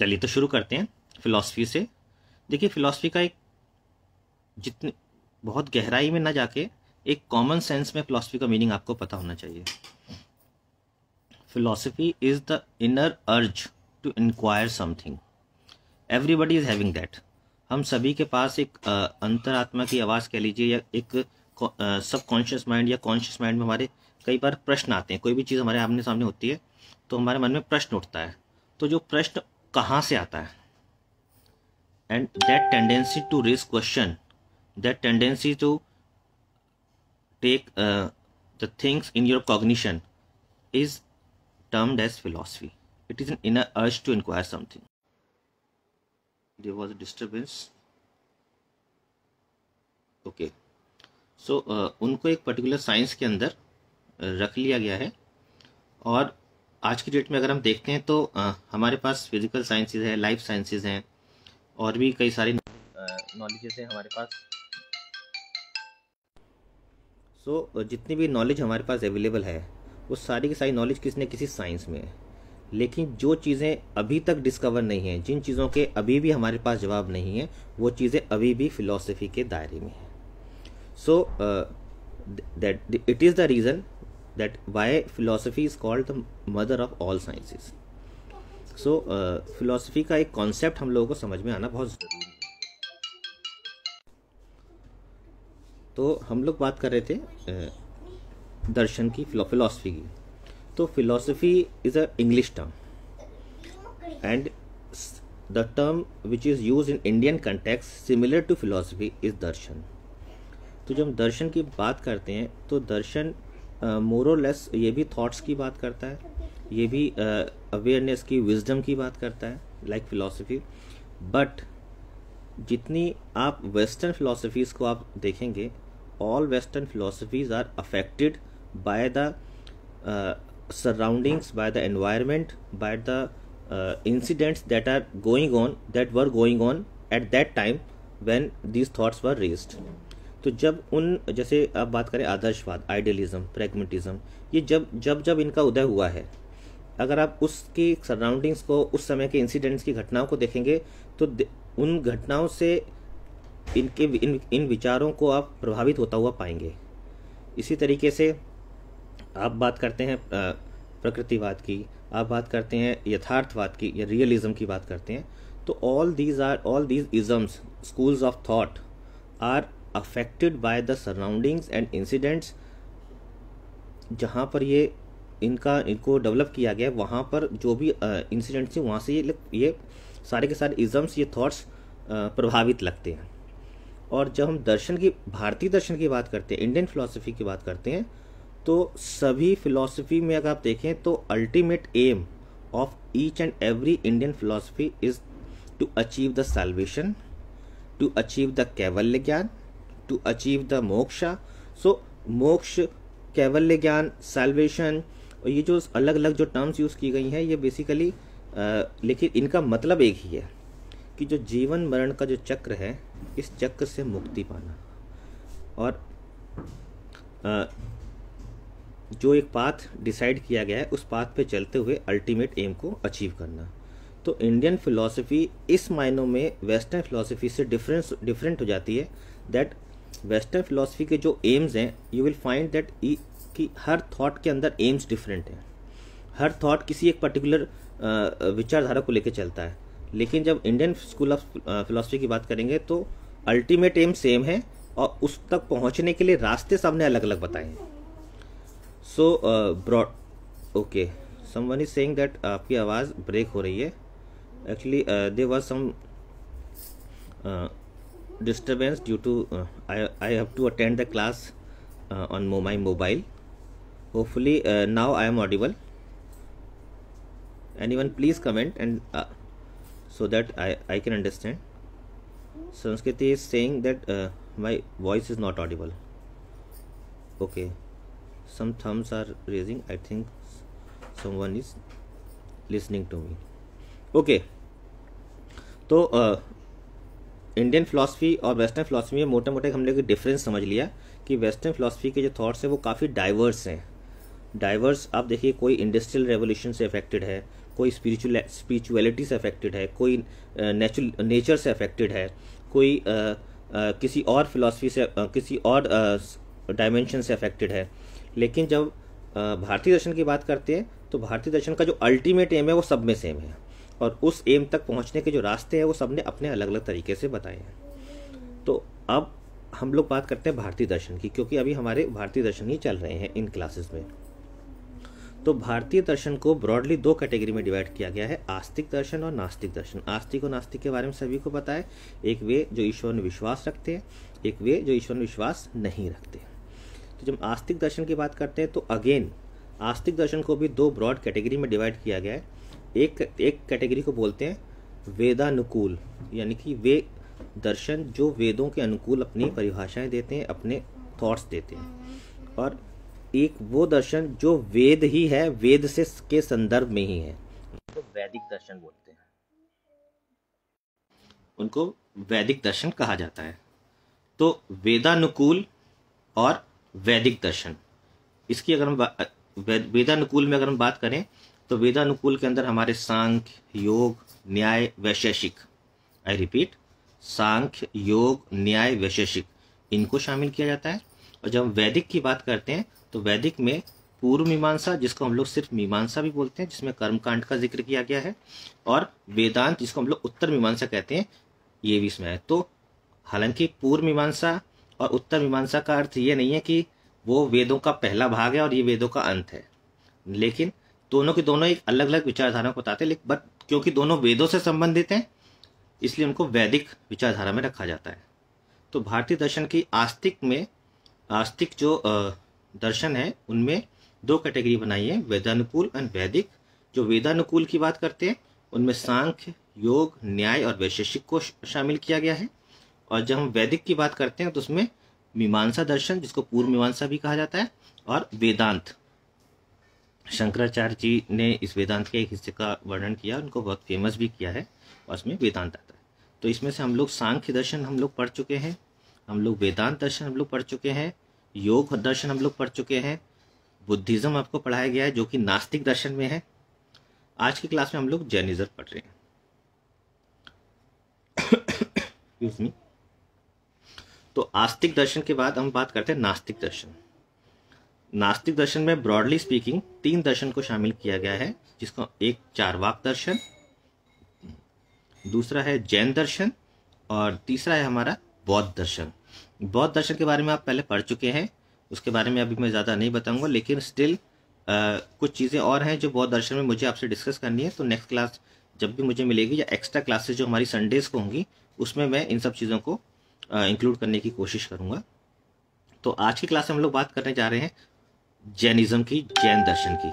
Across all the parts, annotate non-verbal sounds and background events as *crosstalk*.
चलिए तो शुरू करते हैं फिलॉसफी से देखिए फिलॉसफी का एक जितने बहुत गहराई में ना जाके एक कॉमन सेंस में फ़िलासफ़ी का मीनिंग आपको पता होना चाहिए philosophy is the inner urge to inquire something everybody is having that हम सभी के पास एक अंतरात्मा की आवाज़ कह लीजिए या एक सब कॉन्शियस माइंड या कॉन्शियस माइंड में हमारे कई बार प्रश्न आते हैं कोई भी चीज़ हमारे आमने सामने होती है तो हमारे मन में प्रश्न उठता है तो जो प्रश्न कहाँ से आता है and that tendency to raise question that tendency to take the things in your cognition is termed as philosophy it is an in urge to inquire something there was a disturbance okay so उनको एक particular science के अंदर uh, रख लिया गया है और आज की डेट में अगर हम देखते हैं तो आ, हमारे पास फिजिकल साइंसेज है लाइफ साइंसेज हैं और भी कई सारी नॉलेजेस हैं हमारे पास सो so, जितनी भी नॉलेज हमारे पास अवेलेबल है वो सारी की सारी नॉलेज किसी न किसी साइंस में है लेकिन जो चीज़ें अभी तक डिस्कवर नहीं हैं जिन चीज़ों के अभी भी हमारे पास जवाब नहीं है वो चीज़ें अभी भी फिलोसफी के दायरे में हैं so that it is the reason that why philosophy is called the mother of all sciences so so, philosophy uh, का एक कॉन्सेप्ट हम लोगों को समझ में आना बहुत ज़रूरी है तो हम लोग बात कर रहे थे uh, दर्शन की फिलोसफी की तो philosophy is a English term and the term which is use in Indian context similar to philosophy is darshan तो जब हम दर्शन की बात करते हैं तो दर्शन मोर और लेस ये भी थाट्स की बात करता है ये भी अवेयरनेस uh, की विजडम की बात करता है लाइक फिलोसफी बट जितनी आप वेस्टर्न फिलोसफीज को आप देखेंगे all western philosophies are affected by the surroundings by the environment by the incidents that are going on that were going on at that time when these thoughts were raised तो जब उन जैसे आप बात करें आदर्शवाद आइडियलिज्म प्रेगमेटिज्म ये जब जब जब इनका उदय हुआ है अगर आप उसकी सराउंडिंग्स को उस समय के इंसिडेंट्स की घटनाओं को देखेंगे तो दे, उन घटनाओं से इनके इन इन विचारों को आप प्रभावित होता हुआ पाएंगे इसी तरीके से आप बात करते हैं प्रकृतिवाद की आप बात करते हैं यथार्थवाद की या रियलिज्म की बात करते हैं तो all these are all these isms schools of thought are affected by the surroundings and incidents जहाँ पर ये इनका इनको डेवलप किया गया वहाँ पर जो भी इंसिडेंट्स हैं वहाँ से ये ये सारे के सारे इज़म्स ये थॉट्स प्रभावित लगते हैं और जब हम दर्शन की भारतीय दर्शन की बात करते हैं इंडियन फिलोसफी की बात करते हैं तो सभी फिलोसफी में अगर आप देखें तो ultimate aim of each and every Indian philosophy is to achieve the salvation to achieve the kaivalya gyan to achieve the moksha so moksha kaivalya ज्ञान सेल्वेशन और ये जो अलग अलग जो टर्म्स यूज़ की गई हैं ये बेसिकली लेकिन इनका मतलब एक ही है कि जो जीवन मरण का जो चक्र है इस चक्र से मुक्ति पाना और आ, जो एक पाथ डिसाइड किया गया है उस पाथ पे चलते हुए अल्टीमेट एम को अचीव करना तो इंडियन फिलॉसफी इस मायनों में वेस्टर्न फिलॉसफी से डिफरेंस डिफरेंट हो जाती है दैट वेस्टर्न फिलोसफी के जो एम्स हैं यू विल फाइंड दैट कि हर थॉट के अंदर एम्स डिफरेंट हैं हर थॉट किसी एक पर्टिकुलर विचारधारा को लेकर चलता है लेकिन जब इंडियन स्कूल ऑफ फिलोसफी की बात करेंगे तो अल्टीमेट एम सेम है और उस तक पहुंचने के लिए रास्ते सामने अलग अलग बताए हैं so broad okay someone is saying that आपकी आवाज़ ब्रेक हो रही है actually they was some disturbance due to uh, I, I have to attend the class uh, on mo my mobile hopefully uh, now I am audible anyone please comment and uh, so that I, I can understand Sanskriti is saying that uh, my voice is not audible okay some thumbs are raising I think someone is listening to me okay so. Uh, Indian philosophy और western philosophy में मोटा मोटा हमने एक difference समझ लिया कि western philosophy के जो थाट्स हैं वो काफ़ी डाइवर्स हैं डाइवर्स आप देखिए कोई इंडस्ट्रियल रेवोल्यूशन से अफेक्टेड है कोई स्पिरिचुअल स्पिरिचुअलिटी से अफेक्टेड है कोई नेचुर नेचर से अफेक्टेड है कोई आ, आ, किसी और फिलासफी से आ, किसी और डायमेंशन से अफेक्टेड है लेकिन जब भारतीय दर्शन की बात करते हैं तो भारतीय दर्शन का जो अल्टीमेट एम है वो सब में सेम है और उस एम तक पहुंचने के जो रास्ते हैं वो सबने अपने अलग अलग तरीके से बताए हैं तो अब हम लोग बात करते हैं भारतीय दर्शन की क्योंकि अभी हमारे भारतीय दर्शन ही चल रहे हैं इन क्लासेस में तो भारतीय दर्शन को ब्रॉडली दो कैटेगरी में डिवाइड किया गया है आस्तिक दर्शन और नास्तिक दर्शन आस्तिक और नास्तिक के बारे में सभी को पता है एक वे जो ईश्वर में विश्वास रखते हैं एक वे जो ईश्वर में विश्वास नहीं रखते तो जब आस्तिक दर्शन की बात करते हैं तो अगेन आस्तिक दर्शन को भी दो ब्रॉड कैटेगरी में डिवाइड किया गया है एक एक कैटेगरी को बोलते हैं वेदानुकूल यानी कि वे दर्शन जो वेदों के अनुकूल अपनी परिभाषाएं देते हैं अपने थॉट्स देते हैं और एक वो दर्शन जो वेद ही है वेद से के संदर्भ में ही है तो वैदिक दर्शन बोलते हैं उनको वैदिक दर्शन कहा जाता है तो वेदानुकूल और वैदिक दर्शन इसकी अगर हम वेदानुकूल में अगर हम बात करें तो वेदानुकूल के अंदर हमारे सांख्य योग न्याय वैशेषिक आई रिपीट सांख्य योग न्याय वैशेषिक इनको शामिल किया जाता है और जब हम वैदिक की बात करते हैं तो वैदिक में पूर्व मीमांसा जिसको हम लोग सिर्फ मीमांसा भी बोलते हैं जिसमें कर्मकांड का जिक्र किया गया है और वेदांत जिसको हम लोग उत्तर मीमांसा कहते हैं ये भी इसमें है तो हालांकि पूर्व मीमांसा और उत्तर मीमांसा का अर्थ ये नहीं है कि वो वेदों का पहला भाग है और ये वेदों का अंत है लेकिन दोनों के दोनों एक अलग अलग विचारधारा को बताते हैं लेकिन बट क्योंकि दोनों वेदों से संबंधित हैं इसलिए उनको वैदिक विचारधारा में रखा जाता है तो भारतीय दर्शन की आस्तिक में आस्तिक जो दर्शन है उनमें दो कैटेगरी बनाई है वेदानुकूल एंड वैदिक जो वेदानुकूल की बात करते हैं उनमें सांख्य योग न्याय और वैशेषिक को शामिल किया गया है और जब हम वैदिक की बात करते हैं तो उसमें मीमांसा दर्शन जिसको पूर्व मीमांसा भी कहा जाता है और वेदांत शंकराचार्य जी ने इस वेदांत के एक हिस्से का वर्णन किया उनको बहुत फेमस भी किया है और उसमें वेदांत आता है तो इसमें से हम लोग सांख्य दर्शन हम लोग पढ़ चुके हैं हम लोग वेदांत दर्शन हम लोग पढ़ चुके हैं योग दर्शन हम लोग पढ़ चुके हैं बुद्धिज़्म आपको पढ़ाया गया है जो कि नास्तिक दर्शन में है आज की क्लास में हम लोग जैनिज़्म पढ़ रहे हैं *coughs* तो आस्तिक दर्शन के बाद हम बात करते हैं नास्तिक दर्शन नास्तिक दर्शन में ब्रॉडली स्पीकिंग तीन दर्शन को शामिल किया गया है जिसको एक चारवाक दर्शन दूसरा है जैन दर्शन और तीसरा है हमारा बौद्ध दर्शन बौद्ध दर्शन के बारे में आप पहले पढ़ चुके हैं उसके बारे में अभी मैं ज़्यादा नहीं बताऊंगा लेकिन स्टिल कुछ चीज़ें और हैं जो बौद्ध दर्शन में मुझे आपसे डिस्कस करनी है तो नेक्स्ट क्लास जब भी मुझे मिलेगी या एक्स्ट्रा क्लासेस जो हमारी संडेज़ को होंगी उसमें मैं इन सब चीज़ों को इंक्लूड करने की कोशिश करूँगा तो आज की क्लास में हम लोग बात करने जा रहे हैं जैनिज़्म की जैन दर्शन की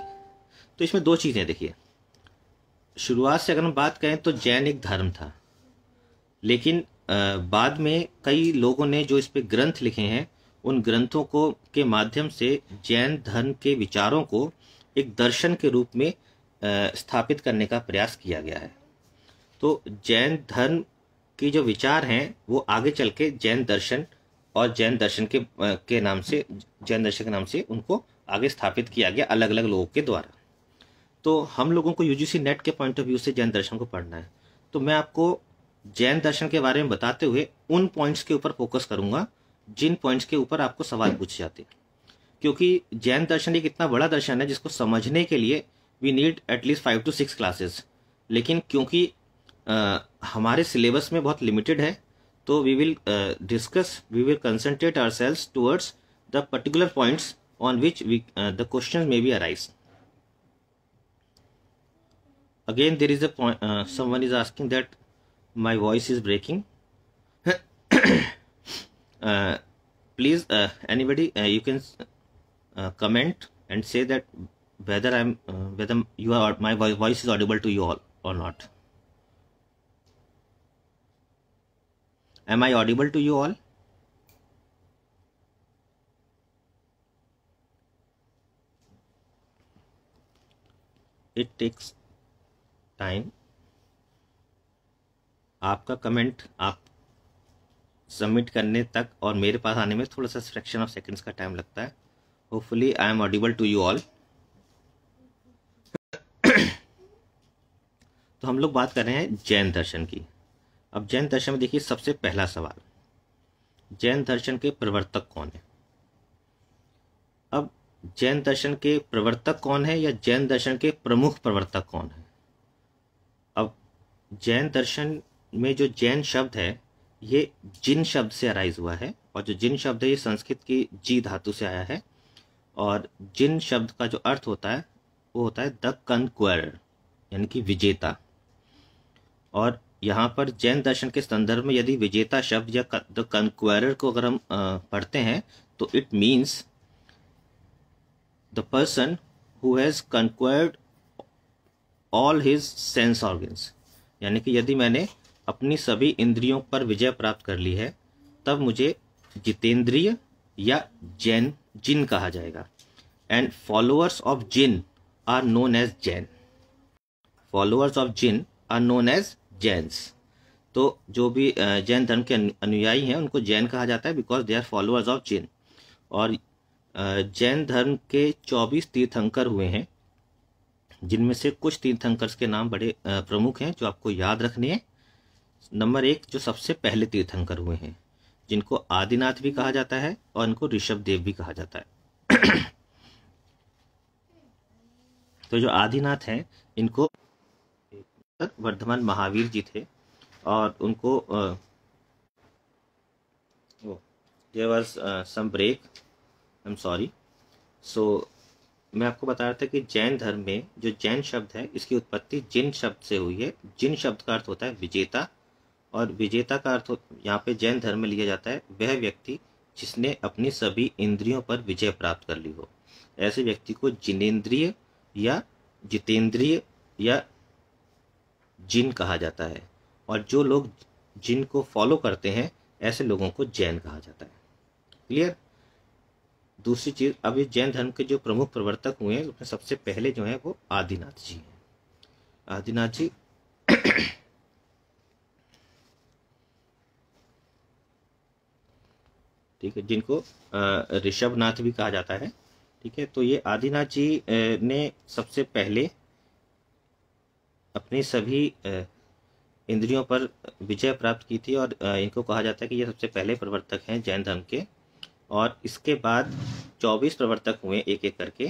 तो इसमें दो चीज़ें देखिए शुरुआत से अगर हम बात करें तो जैन एक धर्म था लेकिन बाद में कई लोगों ने जो इस पर ग्रंथ लिखे हैं उन ग्रंथों को के माध्यम से जैन धर्म के विचारों को एक दर्शन के रूप में स्थापित करने का प्रयास किया गया है तो जैन धर्म की जो विचार हैं वो आगे चल के जैन दर्शन और जैन दर्शन के के नाम से जैन दर्शन के नाम से उनको आगे स्थापित किया गया अलग अलग लोगों के द्वारा तो हम लोगों को यूजीसी नेट के पॉइंट ऑफ व्यू से जैन दर्शन को पढ़ना है तो मैं आपको जैन दर्शन के बारे में बताते हुए उन पॉइंट्स के ऊपर फोकस करूंगा जिन पॉइंट्स के ऊपर आपको सवाल पूछे जाते हैं क्योंकि जैन दर्शन एक इतना बड़ा दर्शन है जिसको समझने के लिए we need at least five to six classes लेकिन क्योंकि आ, हमारे सिलेबस में बहुत लिमिटेड है तो we will discuss we will concentrate ourselves towards the particular points on which we, uh, the questions may be arise again there is a point uh, someone is asking that my voice is breaking *coughs* uh, please uh, anybody uh, you can uh, comment and say that whether i'm uh, whether you are my voice is audible to you all or not am i audible to you all it takes time आपका comment आप submit करने तक और मेरे पास आने में थोड़ा सा फ्रैक्शन ऑफ सेकंड्स का टाइम लगता है hopefully I am audible to you all तो हम लोग बात कर रहे हैं जैन दर्शन की अब जैन दर्शन में देखिए सबसे पहला सवाल जैन दर्शन के प्रवर्तक कौन है जैन दर्शन के प्रवर्तक कौन है या जैन दर्शन के प्रमुख प्रवर्तक कौन है अब जैन दर्शन में जो जैन शब्द है ये जिन शब्द से अराइज हुआ है और जो जिन शब्द है ये संस्कृत की जी धातु से आया है और जिन शब्द का जो अर्थ होता है वो होता है द कंक्वायर यानी कि विजेता और यहाँ पर जैन दर्शन के संदर्भ में यदि विजेता शब्द या द कंक्वायर को अगर हम पढ़ते हैं तो it means the person who has conquered all his sense organs यानी कि यदि मैंने अपनी सभी इंद्रियों पर विजय प्राप्त कर ली है तब मुझे जितेंद्रिय या जैन जिन कहा जाएगा and followers of Jin are known as Jain followers of Jin are known as Jains तो जो भी जैन धर्म के अनुयायी हैं उनको जैन कहा जाता है because they are followers of Jin और जैन धर्म के चौबीस तीर्थंकर हुए हैं जिनमें से कुछ तीर्थंकर के नाम बड़े प्रमुख हैं जो आपको याद रखने हैं नंबर एक जो सबसे पहले तीर्थंकर हुए हैं जिनको आदिनाथ भी कहा जाता है और इनको ऋषभ देव भी कहा जाता है *clears throat* तो जो आदिनाथ हैं इनको वर्धमान महावीर जी थे और उनको there was some break I am sorry so मैं आपको बता रहा था कि जैन धर्म में जो जैन शब्द है इसकी उत्पत्ति जिन शब्द से हुई है जिन शब्द का अर्थ होता है विजेता और विजेता का अर्थ यहाँ पे जैन धर्म में लिया जाता है वह व्यक्ति जिसने अपनी सभी इंद्रियों पर विजय प्राप्त कर ली हो ऐसे व्यक्ति को जिनेन्द्रिय या जितेंद्रिय या जिन कहा जाता है और जो लोग जिन को फॉलो करते हैं ऐसे लोगों को जैन कहा जाता है क्लियर दूसरी चीज़ अब ये जैन धर्म के जो प्रमुख प्रवर्तक हुए हैं उसमें सबसे पहले जो है वो आदिनाथ जी हैं आदिनाथ जी *coughs* ठीक है जिनको ऋषभनाथ भी कहा जाता है ठीक है तो ये आदिनाथ जी ने सबसे पहले अपनी सभी इंद्रियों पर विजय प्राप्त की थी और इनको कहा जाता है कि ये सबसे पहले प्रवर्तक हैं जैन धर्म के और इसके बाद 24 प्रवर्तक हुए एक एक करके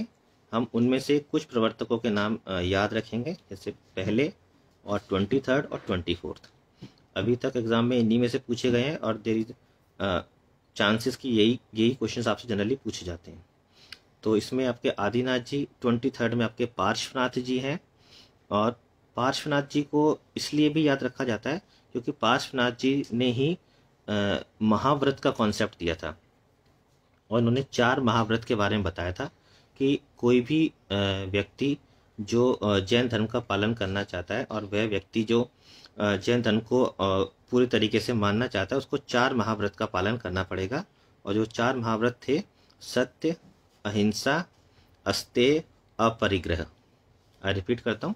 हम उनमें से कुछ प्रवर्तकों के नाम याद रखेंगे जैसे पहले और ट्वेंटी थर्ड और ट्वेंटी फोर्थ अभी तक एग्ज़ाम में इन्हीं में से पूछे गए हैं और देर इज चांसेस की यही यही क्वेश्चन आपसे जनरली पूछे जाते हैं तो इसमें आपके आदिनाथ जी ट्वेंटी थर्ड में आपके पार्श्वनाथ जी हैं और पार्श्वनाथ जी को इसलिए भी याद रखा जाता है क्योंकि पार्श्वनाथ जी ने ही महाव्रत का कॉन्सेप्ट दिया था और इन्होंने चार महाव्रत के बारे में बताया था कि कोई भी व्यक्ति जो जैन धर्म का पालन करना चाहता है और वह व्यक्ति जो जैन धर्म को पूरी तरीके से मानना चाहता है उसको चार महाव्रत का पालन करना पड़ेगा और जो चार महाव्रत थे सत्य अहिंसा अस्ते अपरिग्रह आई रिपीट करता हूँ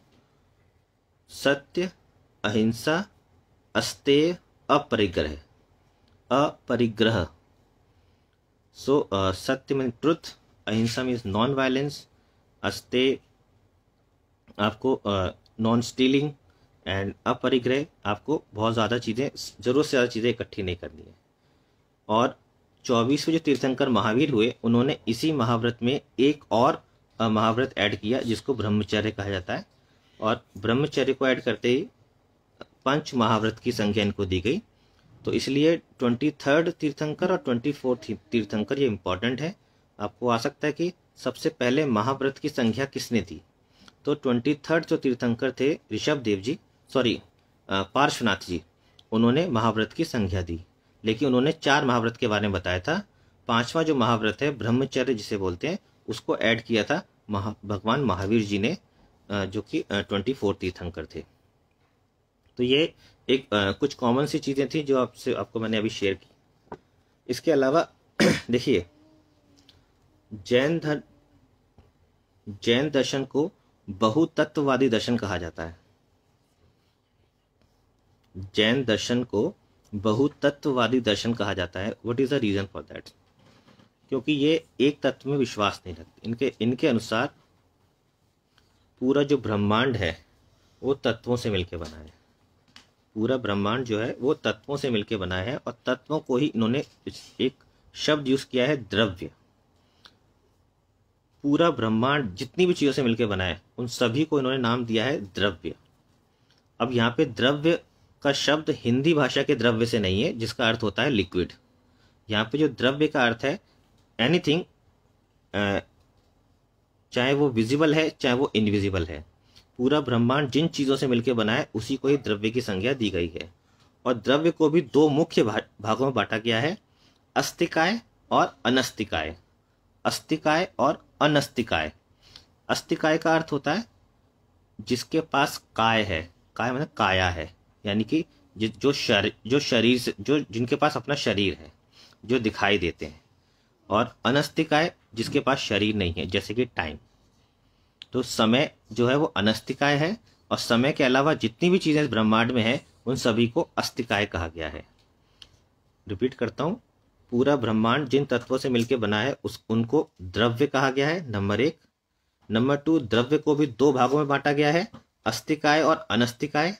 सत्य अहिंसा अस्ते अपरिग्रह अपरिग्रह so satya mean truth ahimsa means non violence अस्ते आपको नॉन स्टीलिंग एंड अपरिग्रह आपको बहुत ज़्यादा चीज़ें ज़रूर से ज़्यादा चीज़ें इकट्ठी नहीं करनी है और चौबीसवें जो तीर्थंकर महावीर हुए उन्होंने इसी महाव्रत में एक और uh, महाव्रत ऐड किया जिसको ब्रह्मचर्य कहा जाता है और ब्रह्मचर्य को ऐड करते ही पंच महाव्रत की संख्या इनको दी गई तो इसलिए ट्वेंटी थर्ड तीर्थंकर और ट्वेंटी फोर्थ तीर्थंकर ये इंपॉर्टेंट है आपको आ सकता है कि सबसे पहले महाव्रत की संख्या किसने दी तो ट्वेंटी थर्ड जो तीर्थंकर थे ऋषभ देव जी सॉरी पार्श्वनाथ जी उन्होंने महाव्रत की संख्या दी लेकिन उन्होंने चार महाव्रत के बारे में बताया था पांचवा जो महाव्रत है ब्रह्मचर्य जिसे बोलते हैं उसको ऐड किया था महा भगवान महावीर जी ने जो कि ट्वेंटी फोर तीर्थंकर थे तो ये एक आ, कुछ कॉमन सी चीज़ें थी जो आपसे आपको मैंने अभी शेयर की इसके अलावा *clears throat* देखिए जैन धर्म जैन दर्शन को बहुतत्ववादी दर्शन कहा जाता है जैन दर्शन को बहुतत्ववादी दर्शन कहा जाता है what is the reason for that क्योंकि ये एक तत्व में विश्वास नहीं रखते इनके इनके अनुसार पूरा जो ब्रह्मांड है वो तत्वों से मिलकर बना है पूरा ब्रह्मांड जो है वो तत्वों से मिलकर बना है और तत्वों को ही इन्होंने एक शब्द यूज किया है द्रव्य पूरा ब्रह्मांड जितनी भी चीज़ों से मिलकर बना है उन सभी को इन्होंने नाम दिया है द्रव्य अब यहाँ पे द्रव्य का शब्द हिंदी भाषा के द्रव्य से नहीं है जिसका अर्थ होता है लिक्विड यहाँ पे जो द्रव्य का अर्थ है एनीथिंग चाहे वो विजिबल है चाहे वो इनविजिबल है पूरा ब्रह्मांड जिन चीज़ों से मिलकर बना है उसी को ही द्रव्य की संज्ञा दी गई है और द्रव्य को भी दो मुख्य भागों में बांटा गया है अस्तिकाय और अनस्तिकाय अस्तिकाय और अनस्तिकाय अस्तिकाय का अर्थ होता है जिसके पास काय है काय मतलब काया है यानी कि जो शर जो शरीर से जो जिनके पास अपना शरीर है जो दिखाई देते हैं और अनस्तिकाय जिसके पास शरीर नहीं है जैसे कि टाइम तो समय जो है वो अनस्तिकाय है और समय के अलावा जितनी भी चीज़ें ब्रह्मांड में हैं उन सभी को अस्तिकाय कहा गया है रिपीट करता हूँ पूरा ब्रह्मांड जिन तत्वों से मिलकर बना है उस उनको द्रव्य कहा गया है नंबर एक नंबर टू द्रव्य को भी दो भागों में बांटा गया है अस्तिकाय और अनस्तिकाय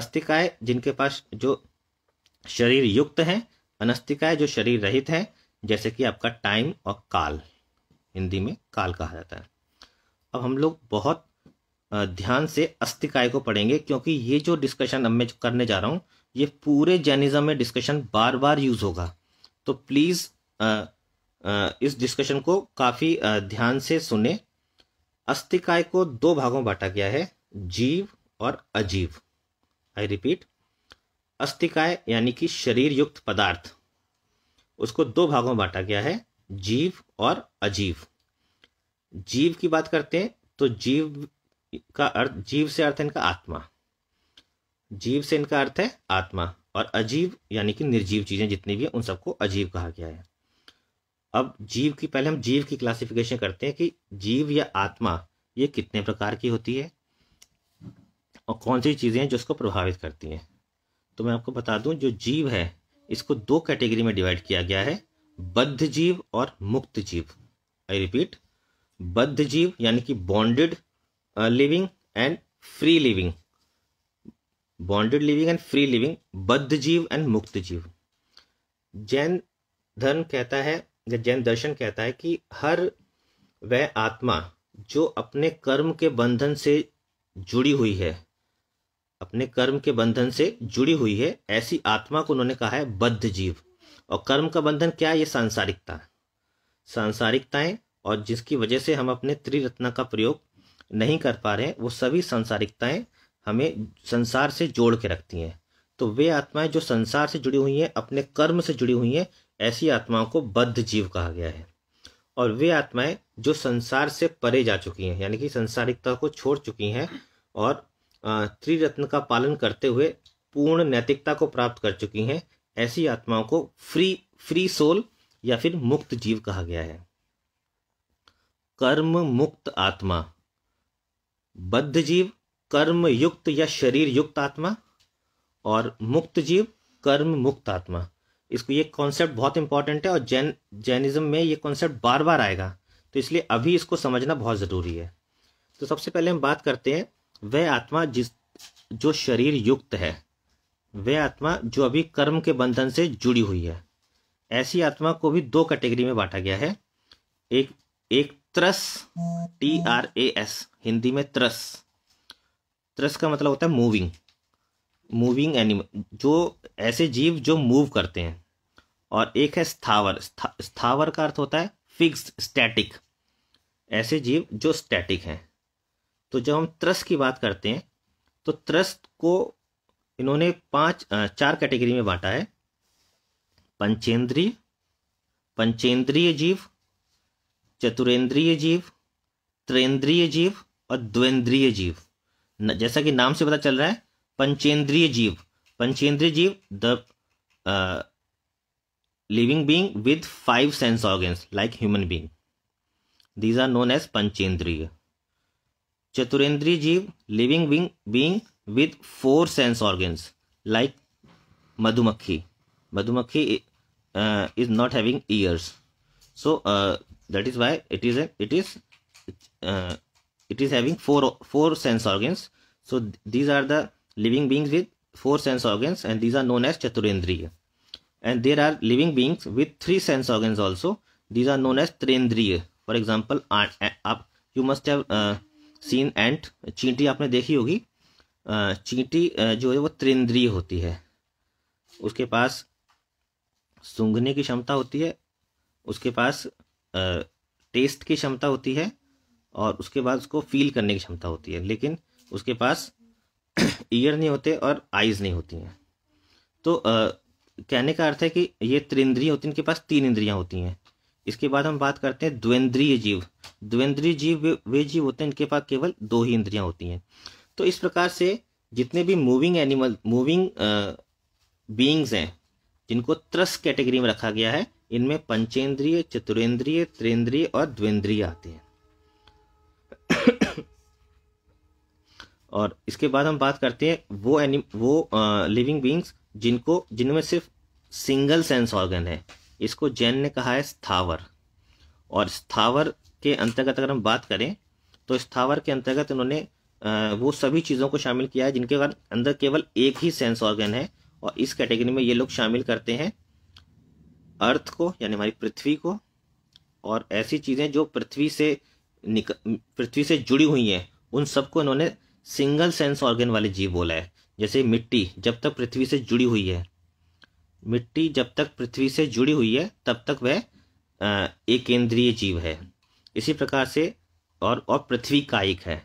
अस्तिकाय जिनके पास जो शरीर युक्त हैं अनस्तिकाय जो शरीर रहित हैं जैसे कि आपका टाइम और काल हिंदी में काल कहा जाता है अब हम लोग बहुत ध्यान से अस्तिकाय को पढ़ेंगे क्योंकि ये जो डिस्कशन अब मैं करने जा रहा हूँ ये पूरे जैनिज़म में डिस्कशन बार बार यूज़ होगा तो प्लीज़ इस डिस्कशन को काफ़ी ध्यान से सुने अस्तिकाय को दो भागों में बांटा गया है जीव और अजीव आई रिपीट अस्तिकाय यानी कि शरीर युक्त पदार्थ उसको दो भागों में बांटा गया है जीव और अजीव जीव की बात करते हैं तो जीव का अर्थ जीव से अर्थ है इनका आत्मा जीव से इनका अर्थ है आत्मा और अजीव यानी कि निर्जीव चीजें जितनी भी हैं उन सबको अजीव कहा गया है अब जीव की पहले हम जीव की क्लासिफिकेशन करते हैं कि जीव या आत्मा ये कितने प्रकार की होती है और कौन सी चीज़ें हैं जो इसको प्रभावित करती हैं तो मैं आपको बता दूं जो जीव है इसको दो कैटेगरी में डिवाइड किया गया है बद्ध जीव और मुक्त जीव आई रिपीट बद्ध जीव यानी कि bonded living and free living bonded living and free living बद्ध जीव एंड मुक्त जीव जैन धर्म कहता है या जैन दर्शन कहता है कि हर वह आत्मा जो अपने कर्म के बंधन से जुड़ी हुई है अपने कर्म के बंधन से जुड़ी हुई है ऐसी आत्मा को उन्होंने कहा है बद्ध जीव और कर्म का बंधन क्या है ये सांसारिकता सांसारिकताएं और जिसकी वजह से हम अपने त्रिरत्न का प्रयोग नहीं कर पा रहे हैं वो सभी संसारिकताएं हमें संसार से जोड़ के रखती हैं तो वे आत्माएं जो संसार से जुड़ी हुई हैं अपने कर्म से जुड़ी हुई हैं ऐसी आत्माओं को बद्ध जीव कहा गया है और वे आत्माएं जो संसार से परे जा चुकी हैं यानी कि संसारिकता को छोड़ चुकी हैं और त्रिरत्न का पालन करते हुए पूर्ण नैतिकता को प्राप्त कर चुकी हैं ऐसी आत्माओं को फ्री फ्री सोल या फिर मुक्त जीव कहा गया है कर्म मुक्त आत्मा बद्ध जीव कर्म युक्त या शरीर युक्त आत्मा और मुक्त जीव कर्म मुक्त आत्मा इसको ये कॉन्सेप्ट बहुत इंपॉर्टेंट है और जैन जैनिज्म में ये कॉन्सेप्ट बार बार आएगा तो इसलिए अभी इसको समझना बहुत ज़रूरी है तो सबसे पहले हम बात करते हैं वह आत्मा जिस जो शरीर युक्त है वह आत्मा जो अभी कर्म के बंधन से जुड़ी हुई है ऐसी आत्मा को भी दो कैटेगरी में बांटा गया है एक एक त्रस T R A S Hindi में त्रस त्रस का मतलब होता है मूविंग मूविंग एनिमल जो ऐसे जीव जो मूव करते हैं और एक है स्थावर स्था, स्थावर का अर्थ होता है फिक्स स्टैटिक ऐसे जीव जो स्टैटिक हैं तो जब हम त्रस की बात करते हैं तो त्रस को इन्होंने पांच चार कैटेगरी में बांटा है पंचेंद्रीय पंचेंद्रीय जीव चतुरेंद्रीय जीव त्रेंद्रीय जीव और द्वेंद्रीय जीव न, जैसा कि नाम से पता चल रहा है पंचेंद्रीय जीव पंचेंद्रीय जीव the living being with five sense organs like human being these are known as पंचेंद्रीय चतुरेंद्रीय जीव living being being with four sense organs like मधुमक्खी मधुमक्खी is not having ears so that is why it is a, it is uh, it is having four four sense organs so th these are the living beings with four sense organs and these are known as chaturendriya and there are living beings with three sense organs also these are known as trendriya for example ant आप you must have uh, seen ant चींटी आपने देखी होगी uh, चींटी uh, जो है वो त्रिंद्रीय होती है उसके पास सूंघने की क्षमता होती है उसके पास टेस्ट की क्षमता होती है और उसके बाद उसको फील करने की क्षमता होती है लेकिन उसके पास ईयर *clears throat* नहीं होते और आइज़ नहीं होती हैं तो आ, कहने का अर्थ है कि ये त्रिंद्रिय होती हैं इनके पास तीन इंद्रियाँ होती हैं इसके बाद हम बात करते हैं द्वेंद्रीय जीव द्वेंद्रीय जीव वे, वे जीव होते हैं इनके पास केवल दो ही इंद्रियाँ होती हैं तो इस प्रकार से जितने भी मूविंग एनिमल मूविंग बींग्स हैं जिनको त्रस कैटेगरी में रखा गया है इनमें पंचेंद्रिय चतुरेंद्रिय त्रेंद्रिय और द्वेंद्रिय आते हैं और इसके बाद हम बात करते हैं वो एनिम वो लिविंग बींग्स जिनको जिनमें सिर्फ सिंगल सेंस ऑर्गन है इसको जैन ने कहा है स्थावर और स्थावर के अंतर्गत अगर हम बात करें तो स्थावर के अंतर्गत उन्होंने वो सभी चीज़ों को शामिल किया है जिनके अंदर केवल एक ही सेंस ऑर्गन है और इस कैटेगरी में ये लोग शामिल करते हैं अर्थ को यानी हमारी पृथ्वी को और ऐसी चीज़ें जो पृथ्वी से निक पृथ्वी से जुड़ी हुई हैं उन सबको इन्होंने सिंगल सेंस ऑर्गन वाले जीव बोला है जैसे मिट्टी जब तक पृथ्वी से जुड़ी हुई है मिट्टी जब तक पृथ्वी से जुड़ी हुई है तब तक वह एक केंद्रीय जीव है इसी प्रकार से और और पृथ्वी कायिक है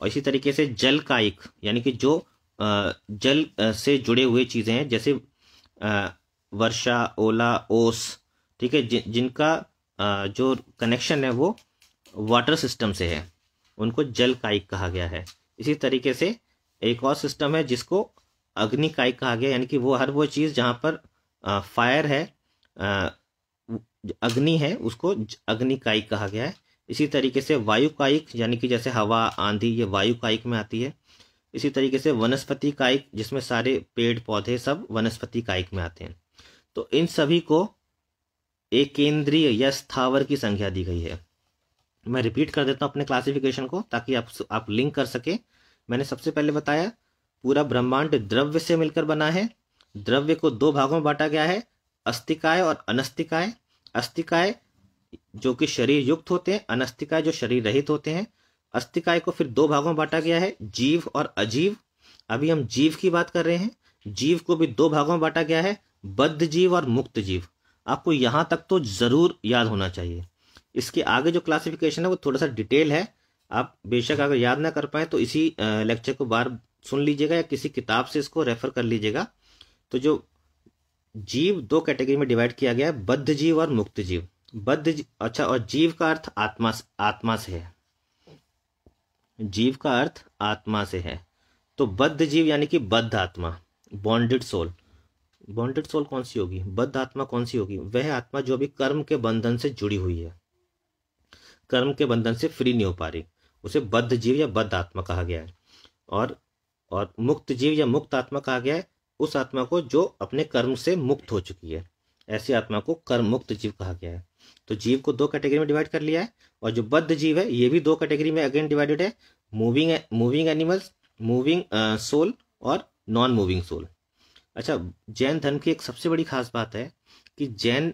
और इसी तरीके से जल कायिक यानी कि जो जल से जुड़े हुए चीज़ें हैं जैसे वर्षा ओला ओस ठीक है जि, जिनका जो कनेक्शन है वो वाटर सिस्टम से है उनको जल कायिक कहा गया है इसी तरीके से एक और सिस्टम है जिसको अग्नि कायिक कहा गया यानी कि वो हर वो चीज़ जहाँ पर फायर है अग्नि है उसको अग्नि कायिक कहा गया है इसी तरीके से वायु कायिक यानी कि जैसे हवा आंधी ये वायु कायिक में आती है इसी तरीके से वनस्पति कायिक जिसमें सारे पेड़ पौधे सब वनस्पति कायिक में आते हैं तो इन सभी को एक केंद्रीय या स्थावर की संख्या दी गई है मैं रिपीट कर देता हूं अपने क्लासिफिकेशन को ताकि आप आप लिंक कर सके मैंने सबसे पहले बताया पूरा ब्रह्मांड द्रव्य से मिलकर बना है द्रव्य को दो भागों में बांटा गया है अस्तिकाय और अनस्तिकाय अस्तिकाय जो कि शरीर युक्त होते हैं अनस्तिकाय जो शरीर रहित होते हैं अस्तिकाय को फिर दो भागों में बांटा गया है जीव और अजीव अभी हम जीव की बात कर रहे हैं जीव को भी दो भागों में बांटा गया है बद्ध जीव और मुक्त जीव आपको यहाँ तक तो ज़रूर याद होना चाहिए इसके आगे जो क्लासिफिकेशन है वो थोड़ा सा डिटेल है आप बेशक अगर याद ना कर पाए तो इसी लेक्चर को बार सुन लीजिएगा या किसी किताब से इसको रेफर कर लीजिएगा तो जो जीव दो कैटेगरी में डिवाइड किया गया है बद्ध जीव और मुक्त जीव बद्ध अच्छा और जीव का अर्थ आत्मा आत्मा से है जीव का अर्थ आत्मा से है तो बद्ध जीव यानी कि बद्ध आत्मा बॉन्डेड सोल बॉन्डेड सोल कौन सी होगी बद्ध आत्मा कौन सी होगी वह आत्मा जो अभी कर्म के बंधन से जुड़ी हुई है कर्म के बंधन से फ्री नहीं हो पा रही उसे बद्ध जीव या बद्ध आत्मा कहा गया है और और मुक्त जीव या मुक्त आत्मा कहा गया है उस आत्मा को जो अपने कर्म से मुक्त हो चुकी है ऐसी आत्मा को कर्म मुक्त जीव कहा गया है तो जीव को दो कैटेगरी में डिवाइड कर लिया है और जो बद्ध जीव है ये भी दो कैटेगरी में अगेन डिवाइडेड है moving moving animals moving soul और नॉन मूविंग सोल अच्छा जैन धर्म की एक सबसे बड़ी खास बात है कि जैन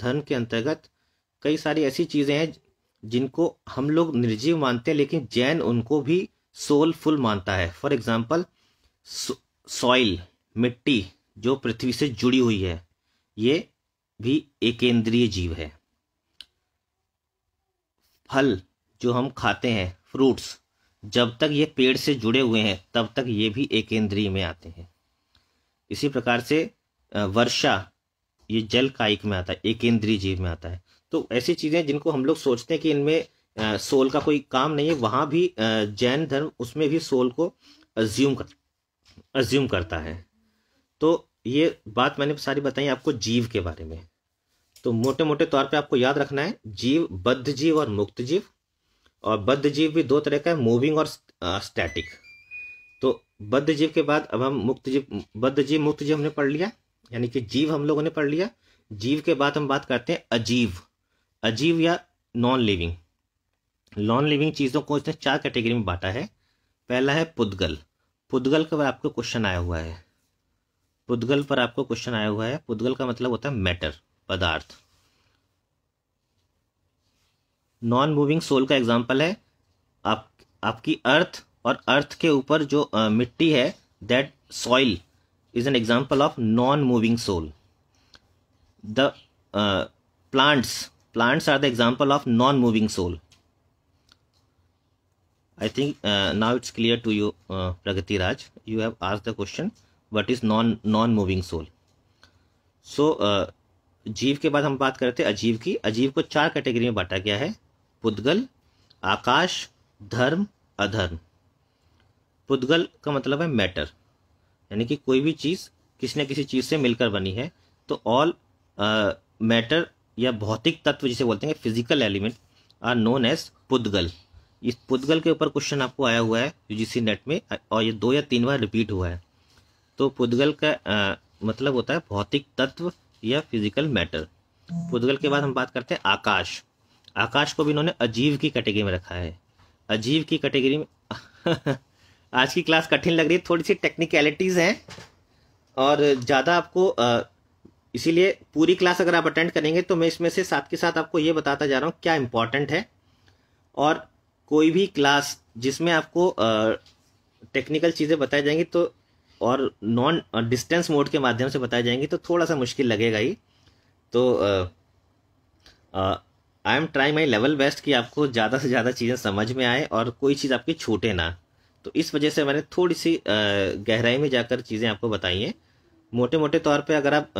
धर्म के अंतर्गत कई सारी ऐसी चीज़ें हैं जिनको हम लोग निर्जीव मानते हैं लेकिन जैन उनको भी सोलफुल मानता है फॉर एग्जाम्पल सॉइल मिट्टी जो पृथ्वी से जुड़ी हुई है ये भी एकेंद्रीय जीव है फल जो हम खाते हैं फ्रूट्स जब तक ये पेड़ से जुड़े हुए हैं तब तक ये भी एकेंद्रीय में आते हैं इसी प्रकार से वर्षा ये जल कायिक में आता है एकेंद्रीय जीव में आता है तो ऐसी चीज़ें जिनको हम लोग सोचते हैं कि इनमें सोल का कोई काम नहीं है वहां भी जैन धर्म उसमें भी सोल को अज्यूम कर अज्यूम करता है तो ये बात मैंने सारी बताई आपको जीव के बारे में तो मोटे मोटे तौर पे आपको याद रखना है जीव बद्ध जीव और मुक्त जीव और बद्ध जीव भी दो तरह का है मूविंग और स्टैटिक बद्ध जीव के बाद अब हम मुक्त जीव बद्ध जीव मुक्त जीव हमने पढ़ लिया यानी कि जीव हम लोगों ने पढ़ लिया जीव के बाद हम बात करते हैं अजीव अजीव या नॉन लिविंग नॉन लिविंग चीज़ों को इसने चार कैटेगरी में बांटा है पहला है पुद्गल पुद्गल का आपको क्वेश्चन आया हुआ है पुद्गल पर आपको क्वेश्चन आया हुआ है पुद्गल का मतलब होता है मैटर पदार्थ नॉन मूविंग सोल का एग्जाम्पल है आप आपकी अर्थ और अर्थ के ऊपर जो uh, मिट्टी है that soil is an example of non moving soul the plants plants are the example of non moving soul I think now it's clear to you Pragati Raj you have आज the question what is non non moving soul so जीव के बाद हम बात करते हैं अजीव की अजीव को चार कैटेगरी में बांटा गया है पुद्गल आकाश धर्म अधर्म पुद्गल का मतलब है मैटर यानी कि कोई भी चीज़ किसी न किसी चीज़ से मिलकर बनी है तो ऑल मैटर uh, या भौतिक तत्व जिसे बोलते हैं physical element are known as पुद्गल इस पुद्गल के ऊपर क्वेश्चन आपको आया हुआ है यूजीसी नेट में और ये दो या तीन बार रिपीट हुआ है तो पुद्गल का आ, uh, मतलब होता है भौतिक तत्व या फिजिकल मैटर पुद्गल के बाद हम बात करते हैं आकाश आकाश को भी इन्होंने अजीव की कैटेगरी में रखा है अजीव की कैटेगरी में *laughs* आज की क्लास कठिन लग रही है थोड़ी सी टेक्निकलिटीज़ हैं और ज़्यादा आपको इसीलिए पूरी क्लास अगर आप अटेंड करेंगे तो मैं इसमें से साथ के साथ आपको ये बताता जा रहा हूँ क्या इम्पोर्टेंट है और कोई भी क्लास जिसमें आपको टेक्निकल चीज़ें बताई जाएंगी तो और नॉन डिस्टेंस मोड के माध्यम से बताई जाएंगी तो थोड़ा सा मुश्किल लगेगा ही तो I am try my level best कि आपको ज़्यादा से ज़्यादा चीज़ें समझ में आए और कोई चीज़ आपकी छूटे ना तो इस वजह से मैंने थोड़ी सी गहराई में जाकर चीज़ें आपको बताई हैं मोटे मोटे तौर पे अगर आप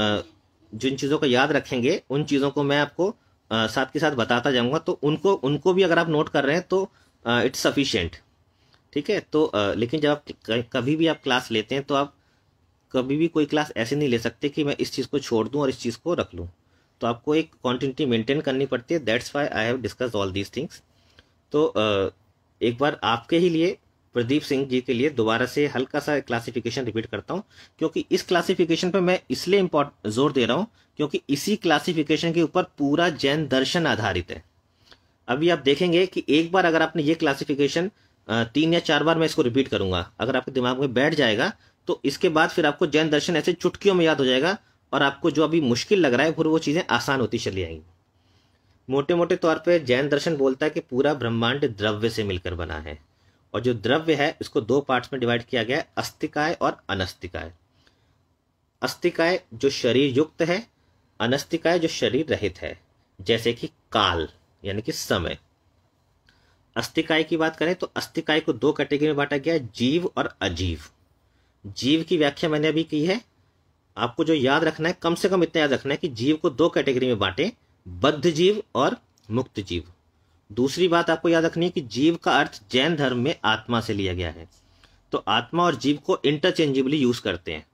जिन चीज़ों को याद रखेंगे उन चीज़ों को मैं आपको साथ के साथ बताता जाऊँगा तो उनको उनको भी अगर आप नोट कर रहे हैं तो इट्स सफिशेंट ठीक है तो लेकिन जब आप कभी भी आप क्लास लेते हैं तो आप कभी भी कोई क्लास ऐसे नहीं ले सकते कि मैं इस चीज़ को छोड़ दूँ और इस चीज़ को रख लूँ तो आपको एक कॉन्टिन्यूटी मेंटेन करनी पड़ती है that's why I have discuss all these things तो एक बार आपके ही लिए प्रदीप सिंह जी के लिए दोबारा से हल्का सा क्लासिफिकेशन रिपीट करता हूँ क्योंकि इस क्लासिफिकेशन पर मैं इसलिए इम्पोर्ट जोर दे रहा हूँ क्योंकि इसी क्लासिफिकेशन के ऊपर पूरा जैन दर्शन आधारित है अभी आप देखेंगे कि एक बार अगर आपने ये क्लासिफिकेशन तीन या चार बार मैं इसको रिपीट करूंगा अगर आपके दिमाग में बैठ जाएगा तो इसके बाद फिर आपको जैन दर्शन ऐसे चुटकियों में याद हो जाएगा और आपको जो अभी मुश्किल लग रहा है फिर वो चीज़ें आसान होती चली आएंगी मोटे मोटे तौर पर जैन दर्शन बोलता है कि पूरा ब्रह्मांड द्रव्य से मिलकर बना है और जो द्रव्य है इसको दो पार्ट्स में डिवाइड किया गया है अस्तिकाय और अनस्तिकाय अस्तिकाय जो शरीर युक्त है अनस्तिकाय जो शरीर रहित है जैसे कि काल यानी कि समय अस्तिकाय की बात करें तो अस्तिकाय को दो कैटेगरी में बांटा गया है जीव और अजीव जीव की व्याख्या मैंने अभी की है आपको जो याद रखना है कम से कम इतना याद रखना है कि जीव को दो कैटेगरी में बांटे बद्ध जीव और मुक्त जीव दूसरी बात आपको याद रखनी है कि जीव का अर्थ जैन धर्म में आत्मा से लिया गया है तो आत्मा और जीव को इंटरचेंजेबली यूज करते हैं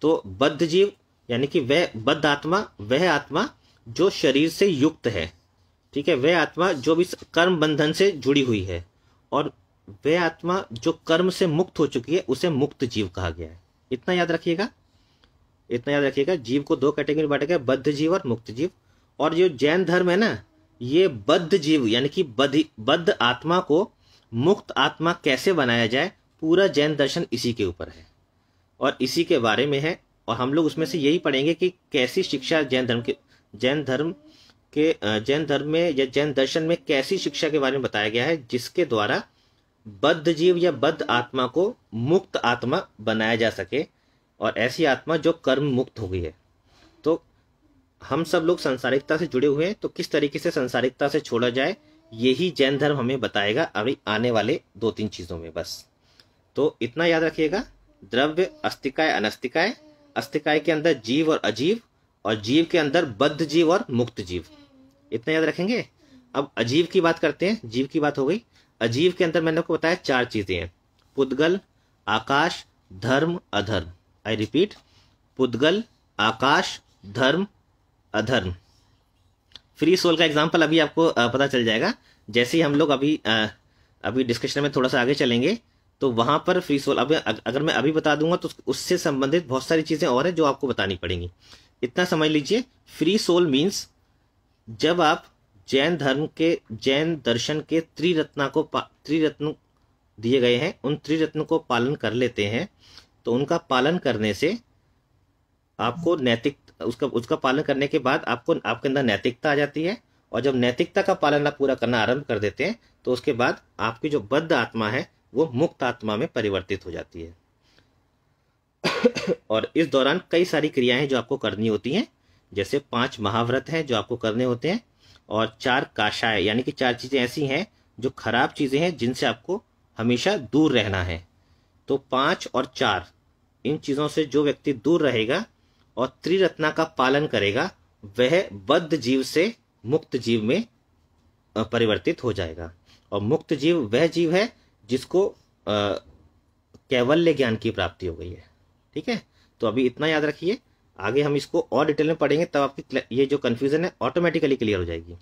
तो बद्ध जीव यानी कि वह बद्ध आत्मा वह आत्मा जो शरीर से युक्त है ठीक है वह आत्मा जो भी कर्म बंधन से जुड़ी हुई है और वह आत्मा जो कर्म से मुक्त हो चुकी है उसे मुक्त जीव कहा गया है इतना याद रखिएगा इतना याद रखिएगा जीव को दो कैटेगरी बांटेगा बद्ध जीव और मुक्त जीव और जो जैन धर्म है ना ये बद्ध जीव यानी कि बद्ध बद्ध आत्मा को मुक्त आत्मा कैसे बनाया जाए पूरा जैन दर्शन इसी के ऊपर है और इसी के बारे में है और हम लोग उसमें से यही पढ़ेंगे कि कैसी शिक्षा जैन धर्म के जैन धर्म के जैन धर्म में या जैन दर्शन में कैसी शिक्षा के बारे में बताया गया है जिसके द्वारा बद्ध जीव या बद्ध आत्मा को मुक्त आत्मा बनाया जा सके और ऐसी आत्मा जो कर्म मुक्त हो गई है हम सब लोग संसारिकता से जुड़े हुए हैं तो किस तरीके से संसारिकता से छोड़ा जाए यही जैन धर्म हमें बताएगा अभी आने वाले दो तीन चीज़ों में बस तो इतना याद रखिएगा द्रव्य अस्तिकाय अनस्तिकाय अस्तिकाय के अंदर जीव और अजीव और जीव के अंदर बद्ध जीव और मुक्त जीव इतना याद रखेंगे अब अजीव की बात करते हैं जीव की बात हो गई अजीव के अंदर मैंने आपको बताया चार चीज़ें हैं पुद्गल आकाश धर्म अधर्म आई रिपीट पुद्गल आकाश धर्म अधर्म फ्री सोल का एग्जाम्पल अभी आपको पता चल जाएगा जैसे ही हम लोग अभी अभी डिस्कशन में थोड़ा सा आगे चलेंगे तो वहां पर फ्री सोल अभी अगर मैं अभी बता दूंगा तो उससे संबंधित बहुत सारी चीज़ें और हैं जो आपको बतानी पड़ेंगी इतना समझ लीजिए फ्री सोल मीन्स जब आप जैन धर्म के जैन दर्शन के त्रिरत्ना को त्रिरत्न दिए गए हैं उन त्रिरत्न को पालन कर लेते हैं तो उनका पालन करने से आपको नैतिक उसका उसका पालन करने के बाद आपको आपके अंदर नैतिकता आ जाती है और जब नैतिकता का पालन आप पूरा करना आरंभ कर देते हैं तो उसके बाद आपकी जो बद्ध आत्मा है वो मुक्त आत्मा में परिवर्तित हो जाती है *coughs* और इस दौरान कई सारी क्रियाएं जो आपको करनी होती हैं जैसे पांच महाव्रत हैं जो आपको करने होते हैं और चार काशाएं यानी कि चार चीज़ें ऐसी हैं जो खराब चीज़ें हैं जिनसे आपको हमेशा दूर रहना है तो पांच और चार इन चीज़ों से जो व्यक्ति दूर रहेगा और त्रिरत्ना का पालन करेगा वह बद्ध जीव से मुक्त जीव में परिवर्तित हो जाएगा और मुक्त जीव वह जीव है जिसको कैवल्य ज्ञान की प्राप्ति हो गई है ठीक है तो अभी इतना याद रखिए आगे हम इसको और डिटेल में पढ़ेंगे तब आपकी ये जो कन्फ्यूजन है ऑटोमेटिकली क्लियर हो जाएगी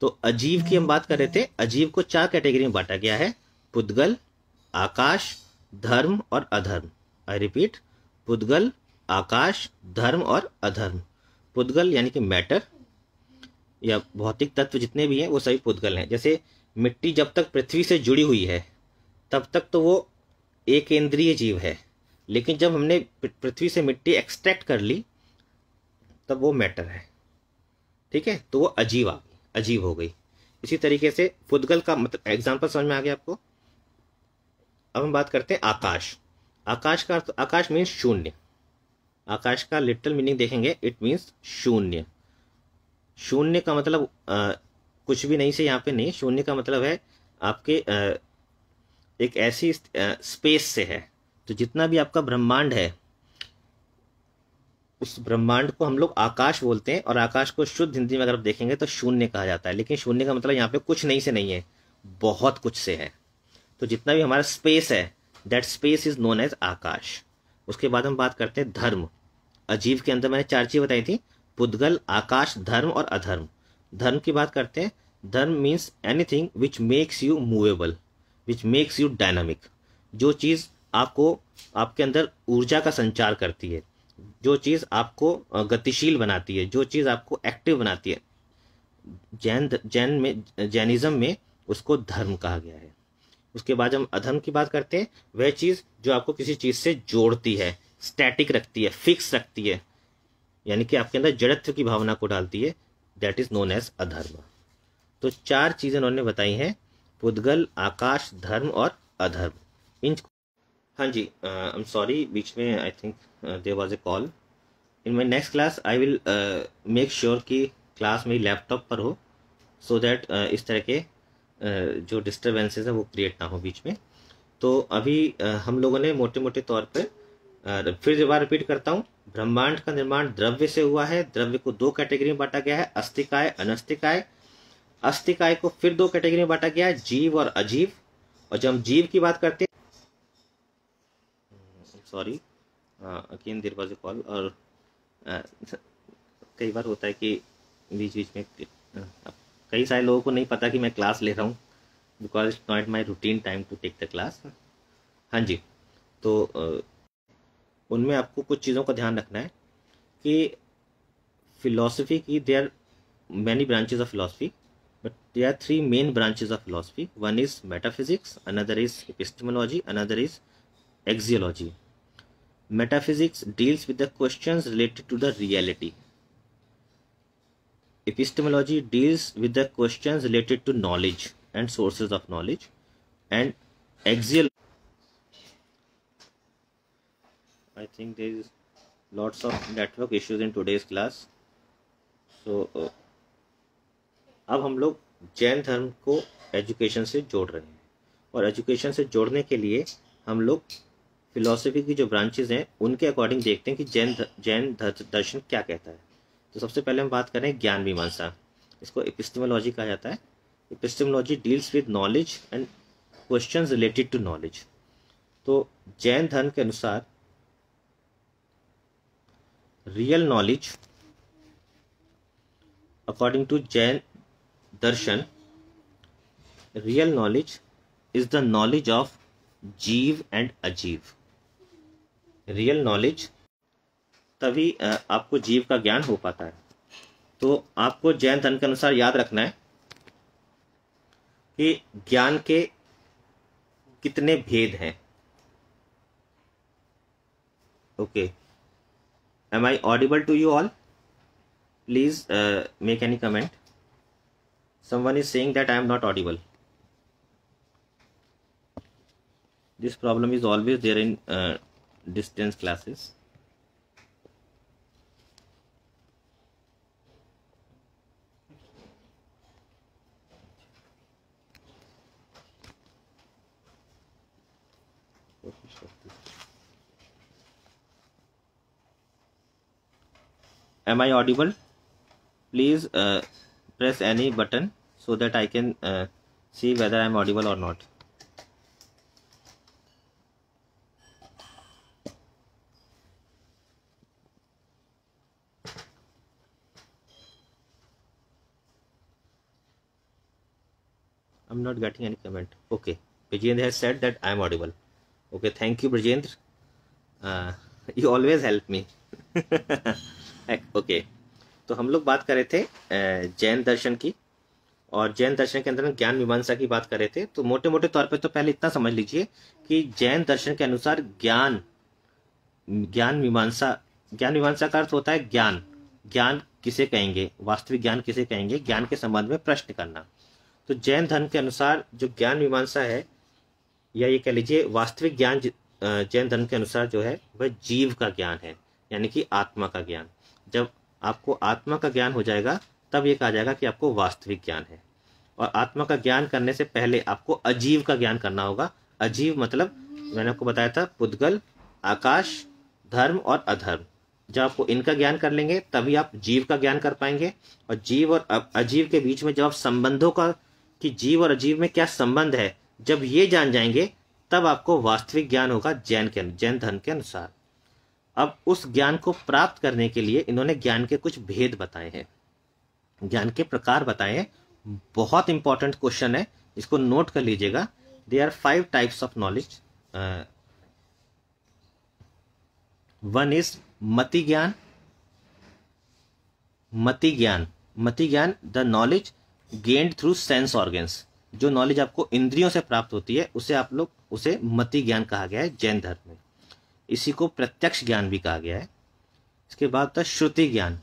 तो अजीव की हम बात कर रहे थे अजीव को चार कैटेगरी में बांटा गया है पुद्गल आकाश धर्म और अधर्म आई रिपीट पुद्गल आकाश धर्म और अधर्म पुद्गल यानी कि मैटर या भौतिक तत्व जितने भी हैं वो सभी पुद्गल हैं जैसे मिट्टी जब तक पृथ्वी से जुड़ी हुई है तब तक तो वो एक केंद्रीय जीव है लेकिन जब हमने पृथ्वी से मिट्टी एक्सट्रैक्ट कर ली तब वो मैटर है ठीक है तो वो अजीब आ गई अजीब हो गई इसी तरीके से पुद्गल का मतलब एग्जाम्पल समझ में आ गया आपको अब हम बात करते हैं आकाश आकाश का अर्थ आकाश मीन्स शून्य आकाश का लिटल मीनिंग देखेंगे इट मीन्स शून्य शून्य का मतलब आ, कुछ भी नहीं से यहाँ पे नहीं शून्य का मतलब है आपके आ, एक ऐसी स्पेस से है तो जितना भी आपका ब्रह्मांड है उस ब्रह्मांड को हम लोग आकाश बोलते हैं और आकाश को शुद्ध हिंदी में अगर आप देखेंगे तो शून्य कहा जाता है लेकिन शून्य का मतलब यहाँ पे कुछ नहीं से नहीं है बहुत कुछ से है तो जितना भी हमारा स्पेस है that space is known as आकाश उसके बाद हम बात करते हैं धर्म अजीब के अंदर मैंने चार चीज़ बताई थी पुद्गल आकाश धर्म और अधर्म धर्म की बात करते हैं धर्म means anything which makes you movable which makes you dynamic जो चीज़ आपको आपके अंदर ऊर्जा का संचार करती है जो चीज़ आपको गतिशील बनाती है जो चीज़ आपको एक्टिव बनाती है जैन जैन में जैनिज़्म में उसको धर्म कहा गया है उसके बाद हम अधर्म की बात करते हैं वह चीज़ जो आपको किसी चीज़ से जोड़ती है स्टैटिक रखती है फिक्स रखती है यानी कि आपके अंदर जड़त्व की भावना को डालती है दैट इज नोन एज अधर्म तो चार चीज़ें उन्होंने बताई हैं पुद्गल आकाश धर्म और अधर्म इन हाँ जी आई एम सॉरी बीच में I think there was a call in my next class I will make sure कि क्लास मेरी लैपटॉप पर हो सो so दैट uh, इस तरह के uh, जो डिस्टर्बेंसेज हैं वो क्रिएट ना हो बीच में तो अभी uh, हम लोगों ने मोटे मोटे तौर पर फिर एक बार रिपीट करता हूँ ब्रह्मांड का निर्माण द्रव्य से हुआ है द्रव्य को दो कैटेगरी में बांटा गया है अस्थिकाय अनस्थिकाय अस्थिकाय को फिर दो कैटेगरी में बांटा गया है जीव और अजीव और जब हम जीव की बात करते हैं sorry again there was call और आ, कई बार होता है कि बीच बीच में कई सारे लोगों को नहीं पता कि मैं क्लास ले रहा हूँ because it's not my routine time to take the class हाँ जी तो आ, उनमें आपको कुछ चीज़ों का ध्यान रखना है कि फिलोसफी की there many branches of philosophy but there three main branches of philosophy one is metaphysics another is epistemology another is axiology metaphysics deals with the question related to the reality epistemology deals with the questions related to knowledge and sources of knowledge and axial I think there is lots of network issues in today's class. So uh, अब हम लोग जैन धर्म को education से जोड़ रहे हैं और एजुकेशन से जोड़ने के लिए हम लोग फिलॉसफी की जो ब्रांचेज हैं उनके अकॉर्डिंग देखते हैं कि जैन जैन दर्शन क्या कहता है तो सबसे पहले हम बात करें ज्ञान मीमांसा इसको एपिस्टेमोलॉजी कहा जाता है epistemology deals with knowledge and question related to knowledge तो जैन धर्म के अनुसार real knowledge according to Jain दर्शन real knowledge is the knowledge of जीव एंड अजीव रियल नॉलेज तभी आपको जीव का ज्ञान हो पाता है तो आपको जैन धन के अनुसार याद रखना है कि ज्ञान के कितने भेद हैं okay okay. am i audible to you all please uh, make any comment someone is saying that i am not audible this problem is always there in uh, distance classes am i audible please uh, press any button so that i can uh, see whether i am audible or not I'm not getting any comment. Okay. Brajendra has said that I'm audible. Okay. Thank you, Brajendra. Uh, *laughs* you always help me. *laughs* Okay तो हम लोग बात कर रहे थे जैन दर्शन की और जैन दर्शन के अंदर ज्ञान मीमांसा की बात कर रहे थे तो मोटे मोटे तौर पे तो पहले इतना समझ लीजिए कि जैन दर्शन के अनुसार ज्ञान ज्ञान मीमांसा ज्ञान मीमांसा का अर्थ होता है ज्ञान ज्ञान किसे कहेंगे वास्तविक ज्ञान किसे कहेंगे ज्ञान के संबंध में प्रश्न करना तो जैन धर्म के अनुसार जो ज्ञान मीमांसा है या ये कह लीजिए वास्तविक ज्ञान जैन धर्म के अनुसार जो है वह जीव का ज्ञान है यानी कि आत्मा का ज्ञान जब आपको आत्मा का ज्ञान हो जाएगा तब ये कहा जाएगा कि आपको वास्तविक ज्ञान है और आत्मा का ज्ञान करने से पहले आपको अजीव का ज्ञान करना होगा अजीव मतलब मैंने आपको बताया था पुद्गल आकाश धर्म और अधर्म जब आपको इनका ज्ञान कर लेंगे तभी आप जीव का ज्ञान कर पाएंगे और जीव और अजीव के बीच में जब आप संबंधों का कि जीव और अजीव में क्या संबंध है जब ये जान जाएंगे तब आपको वास्तविक ज्ञान होगा जैन के जैन धर्म के अनुसार अब उस ज्ञान को प्राप्त करने के लिए इन्होंने ज्ञान के कुछ भेद बताए हैं ज्ञान के प्रकार बताए हैं बहुत इंपॉर्टेंट क्वेश्चन है इसको नोट कर लीजिएगा they are five types of knowledge one is मति ज्ञान मति ज्ञान मति ज्ञान the knowledge gained through sense organs जो नॉलेज आपको इंद्रियों से प्राप्त होती है उसे आप लोग उसे मति ज्ञान कहा गया है जैन धर्म में इसी को प्रत्यक्ष ज्ञान भी कहा गया है इसके बाद था श्रुति ज्ञान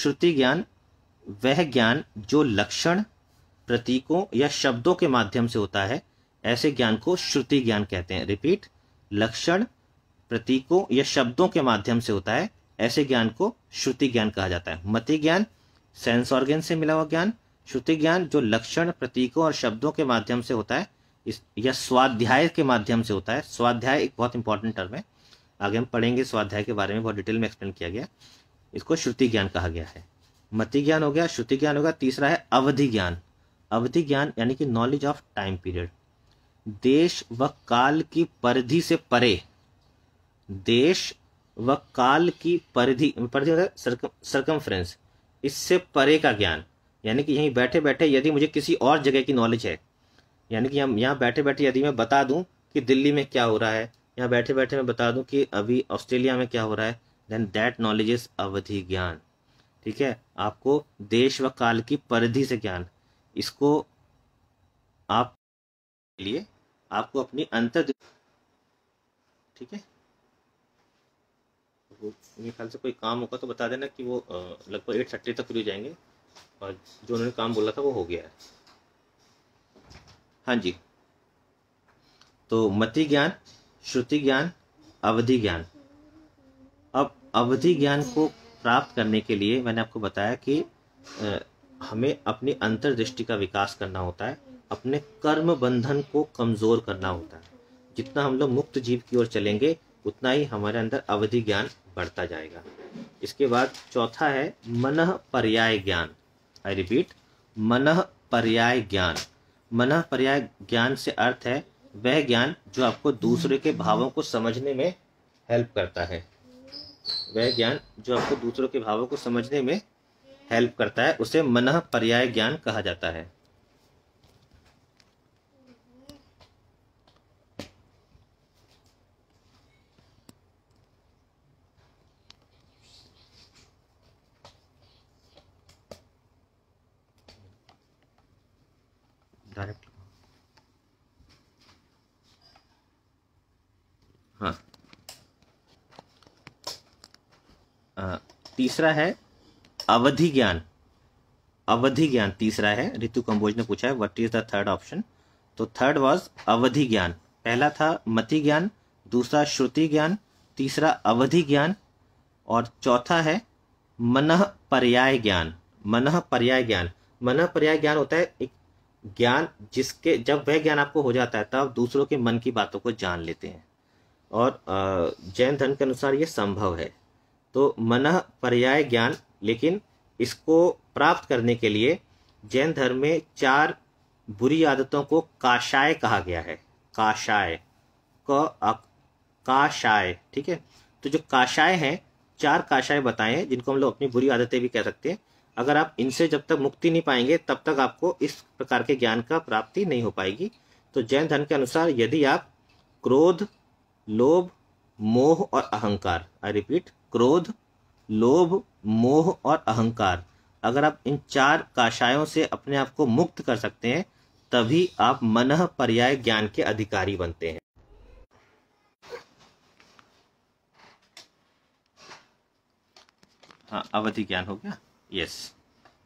श्रुति ज्ञान वह ज्ञान जो लक्षण प्रतीकों या शब्दों के माध्यम से होता है ऐसे ज्ञान को श्रुति ज्ञान कहते हैं रिपीट लक्षण प्रतीकों या शब्दों के माध्यम से होता है ऐसे ज्ञान को श्रुति ज्ञान कहा जाता है मति ज्ञान सेंस ऑर्गेन से मिला हुआ ज्ञान श्रुति ज्ञान जो लक्षण प्रतीकों और शब्दों के माध्यम से होता है इस या स्वाध्याय के माध्यम से होता है स्वाध्याय एक बहुत इंपॉर्टेंट टर्म है आगे हम पढ़ेंगे स्वाध्याय के बारे में बहुत डिटेल में एक्सप्लेन किया गया इसको श्रुति ज्ञान कहा गया है मति ज्ञान हो गया श्रुति ज्ञान होगा तीसरा है अवधि ज्ञान अवधि ज्ञान यानी कि नॉलेज ऑफ टाइम पीरियड देश व काल की परिधि से परे देश व काल की परिधि परिधि मतलब सर्कम, इससे परे का ज्ञान यानी कि यहीं बैठे बैठे यदि मुझे किसी और जगह की नॉलेज है यानी कि हम यहाँ बैठे बैठे यदि मैं बता दूं कि दिल्ली में क्या हो रहा है यहाँ बैठे बैठे मैं बता दूं कि अभी ऑस्ट्रेलिया में क्या हो रहा है देन दैट नॉलेज इज अवधि ज्ञान ठीक है आपको देश व काल की परिधि से ज्ञान इसको आप लिए आपको अपनी अंतर ठीक है वो मेरे ख्याल से कोई काम होगा तो बता देना कि वो लगभग एट थर्टी तक फ्री हो जाएंगे और जो उन्होंने काम बोला था वो हो गया है हाँ जी तो मति ज्ञान श्रुति ज्ञान अवधि ज्ञान अब अवधि ज्ञान को प्राप्त करने के लिए मैंने आपको बताया कि हमें अपनी अंतर्दृष्टि का विकास करना होता है अपने कर्म बंधन को कमज़ोर करना होता है जितना हम लोग मुक्त जीव की ओर चलेंगे उतना ही हमारे अंदर अवधि ज्ञान बढ़ता जाएगा इसके बाद चौथा है मन पर्याय ज्ञान आई रिपीट मन पर्याय ज्ञान मन पर्याय ज्ञान से अर्थ है वह ज्ञान जो आपको दूसरे के भावों को समझने में हेल्प करता है वह ज्ञान जो आपको दूसरों के भावों को समझने में हेल्प करता है उसे मन पर्याय ज्ञान कहा जाता है तीसरा है अवधि ज्ञान अवधि ज्ञान तीसरा है ऋतु कंबोज ने पूछा है what is the third option तो थर्ड वाज अवधि ज्ञान पहला था मति ज्ञान दूसरा श्रुति ज्ञान तीसरा अवधि ज्ञान और चौथा है मन पर्याय ज्ञान मन पर्याय ज्ञान मन पर्याय ज्ञान होता है एक ज्ञान जिसके जब वह ज्ञान आपको हो जाता है तब दूसरों के मन की बातों को जान लेते हैं और जैन धर्म के अनुसार ये संभव है तो मन पर्याय ज्ञान लेकिन इसको प्राप्त करने के लिए जैन धर्म में चार बुरी आदतों को काशाय कहा गया है काशाय क काशाय ठीक है तो जो काशाय हैं चार काशाय बताएं जिनको हम लोग अपनी बुरी आदतें भी कह सकते हैं अगर आप इनसे जब तक मुक्ति नहीं पाएंगे तब तक आपको इस प्रकार के ज्ञान का प्राप्ति नहीं हो पाएगी तो जैन धर्म के अनुसार यदि आप क्रोध लोभ मोह और अहंकार आई रिपीट क्रोध लोभ मोह और अहंकार अगर आप इन चार काशायों से अपने आप को मुक्त कर सकते हैं तभी आप मन पर्याय ज्ञान के अधिकारी बनते हैं हाँ अवधि ज्ञान हो गया यस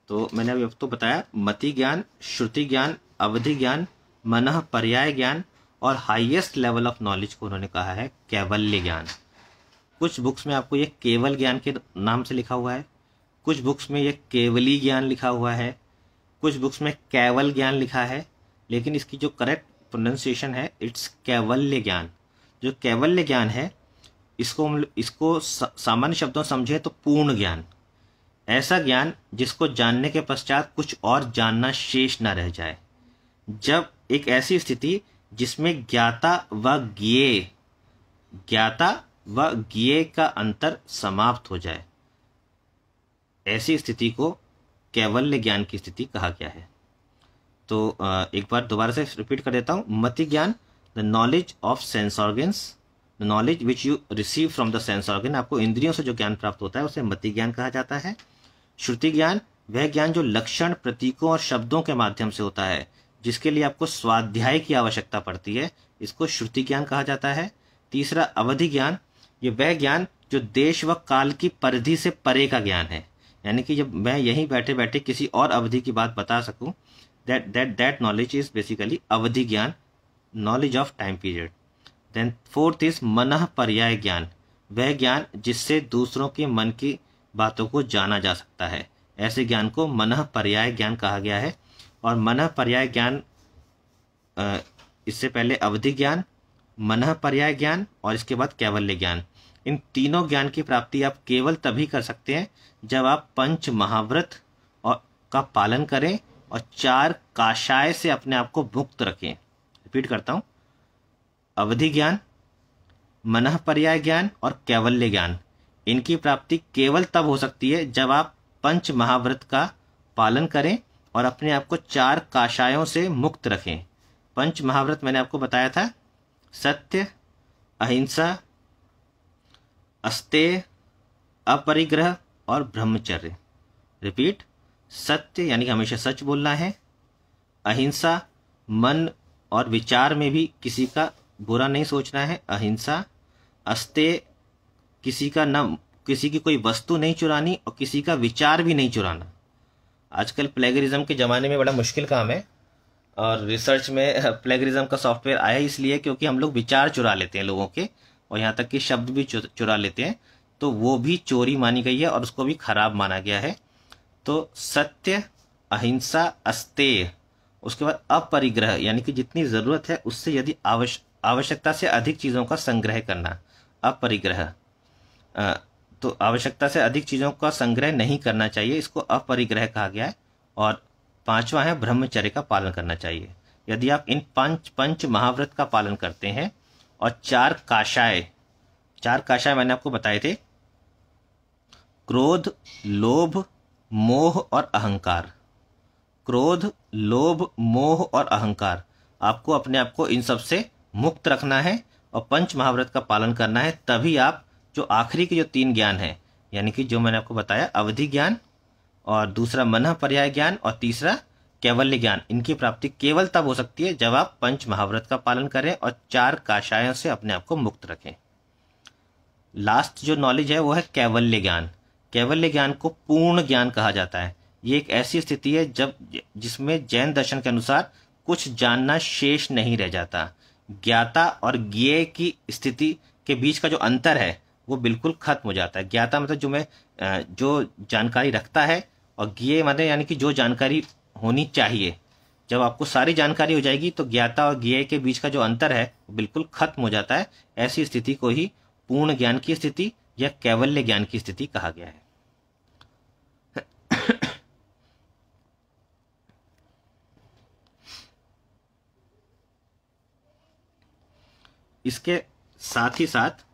तो मैंने अभी तो बताया मति ज्ञान श्रुति ज्ञान अवधि ज्ञान मन पर्याय ज्ञान और हाईएस्ट लेवल ऑफ नॉलेज को उन्होंने कहा है कैवल्य ज्ञान कुछ बुक्स में आपको ये केवल ज्ञान के नाम से लिखा हुआ है कुछ बुक्स में ये केवली ज्ञान लिखा हुआ है कुछ बुक्स में केवल ज्ञान लिखा है लेकिन इसकी जो करेक्ट प्रोनाशिएशन है इट्स कैवल्य ज्ञान जो कैवल्य ज्ञान है इसको हम इसको सामान्य शब्दों समझे तो पूर्ण ज्ञान ऐसा ज्ञान जिसको जानने के पश्चात कुछ और जानना शेष न रह जाए जब एक ऐसी स्थिति जिसमें ज्ञाता व ज्ञे ज्ञाता व ज्ञे का अंतर समाप्त हो जाए ऐसी स्थिति को कैवल्य ज्ञान की स्थिति कहा गया है तो एक बार दोबारा से रिपीट कर देता हूँ मति ज्ञान the knowledge of sense organs the knowledge which you receive from the sense organ आपको इंद्रियों से जो ज्ञान प्राप्त होता है उसे मति ज्ञान कहा जाता है श्रुति ज्ञान वह ज्ञान जो लक्षण प्रतीकों और शब्दों के माध्यम से होता है जिसके लिए आपको स्वाध्याय की आवश्यकता पड़ती है इसको श्रुति ज्ञान कहा जाता है तीसरा अवधि ज्ञान ये वह ज्ञान जो देश व काल की परिधि से परे का ज्ञान है यानी कि जब मैं यहीं बैठे बैठे किसी और अवधि की बात बता सकूं that that that knowledge is basically अवधि ज्ञान knowledge of time period then fourth is मन पर्याय ज्ञान वह ज्ञान जिससे दूसरों के मन की बातों को जाना जा सकता है ऐसे ज्ञान को मन पर्याय ज्ञान कहा गया है और मन पर्याय ज्ञान इससे पहले अवधि ज्ञान मन पर्याय ज्ञान और इसके बाद कैवल्य ज्ञान इन तीनों ज्ञान की प्राप्ति आप केवल तभी कर सकते हैं जब आप पंच महाव्रत और का पालन करें और चार काशाय से अपने आप को मुक्त रखें रिपीट करता हूँ अवधि ज्ञान मन पर्याय ज्ञान और कैवल्य ज्ञान इनकी प्राप्ति केवल तब हो सकती है जब आप पंच महाव्रत का पालन करें और अपने आप को चार काशायों से मुक्त रखें पंच महाव्रत मैंने आपको बताया था सत्य अहिंसा अस्ते अपरिग्रह और ब्रह्मचर्य रिपीट सत्य यानी हमेशा सच बोलना है अहिंसा मन और विचार में भी किसी का बुरा नहीं सोचना है अहिंसा अस्ते किसी का न किसी की कोई वस्तु नहीं चुरानी और किसी का विचार भी नहीं चुराना आजकल प्लेगरिज्म के ज़माने में बड़ा मुश्किल काम है और रिसर्च में प्लेगरिज्म का सॉफ्टवेयर आया इसलिए क्योंकि हम लोग विचार चुरा लेते हैं लोगों के और यहाँ तक कि शब्द भी चुरा लेते हैं तो वो भी चोरी मानी गई है और उसको भी खराब माना गया है तो सत्य अहिंसा अस्तेय उसके बाद अपरिग्रह यानी कि जितनी ज़रूरत है उससे यदि आवश्यकता से अधिक चीज़ों का संग्रह करना अपरिग्रह तो आवश्यकता से अधिक चीज़ों का संग्रह नहीं करना चाहिए इसको अपरिग्रह कहा गया है और पांचवा है ब्रह्मचर्य का पालन करना चाहिए यदि आप इन पंच पंच महाव्रत का पालन करते हैं और चार काशाएं चार काशाएं मैंने आपको बताए थे क्रोध लोभ मोह और अहंकार क्रोध लोभ मोह और अहंकार आपको अपने आप को इन सब से मुक्त रखना है और पंच महाव्रत का पालन करना है तभी आप जो आखिरी के जो तीन ज्ञान हैं यानी कि जो मैंने आपको बताया अवधि ज्ञान और दूसरा मन पर्याय ज्ञान और तीसरा कैवल्य ज्ञान इनकी प्राप्ति केवल तब हो सकती है जब आप पंच महाव्रत का पालन करें और चार काशायों से अपने आप को मुक्त रखें लास्ट जो नॉलेज है वो है कैवल्य ज्ञान कैवल्य ज्ञान को पूर्ण ज्ञान कहा जाता है ये एक ऐसी स्थिति है जब जिसमें जैन दर्शन के अनुसार कुछ जानना शेष नहीं रह जाता ज्ञाता और ज्ञे की स्थिति के बीच का जो अंतर है वो बिल्कुल खत्म हो जाता है ज्ञाता मतलब जो मैं जो जानकारी रखता है और ज्ञे मतलब यानी कि जो जानकारी होनी चाहिए जब आपको सारी जानकारी हो जाएगी तो ज्ञाता और ज्ञेय के बीच का जो अंतर है बिल्कुल खत्म हो जाता है ऐसी स्थिति को ही पूर्ण ज्ञान की स्थिति या कैवल्य ज्ञान की स्थिति कहा गया है इसके साथ ही साथ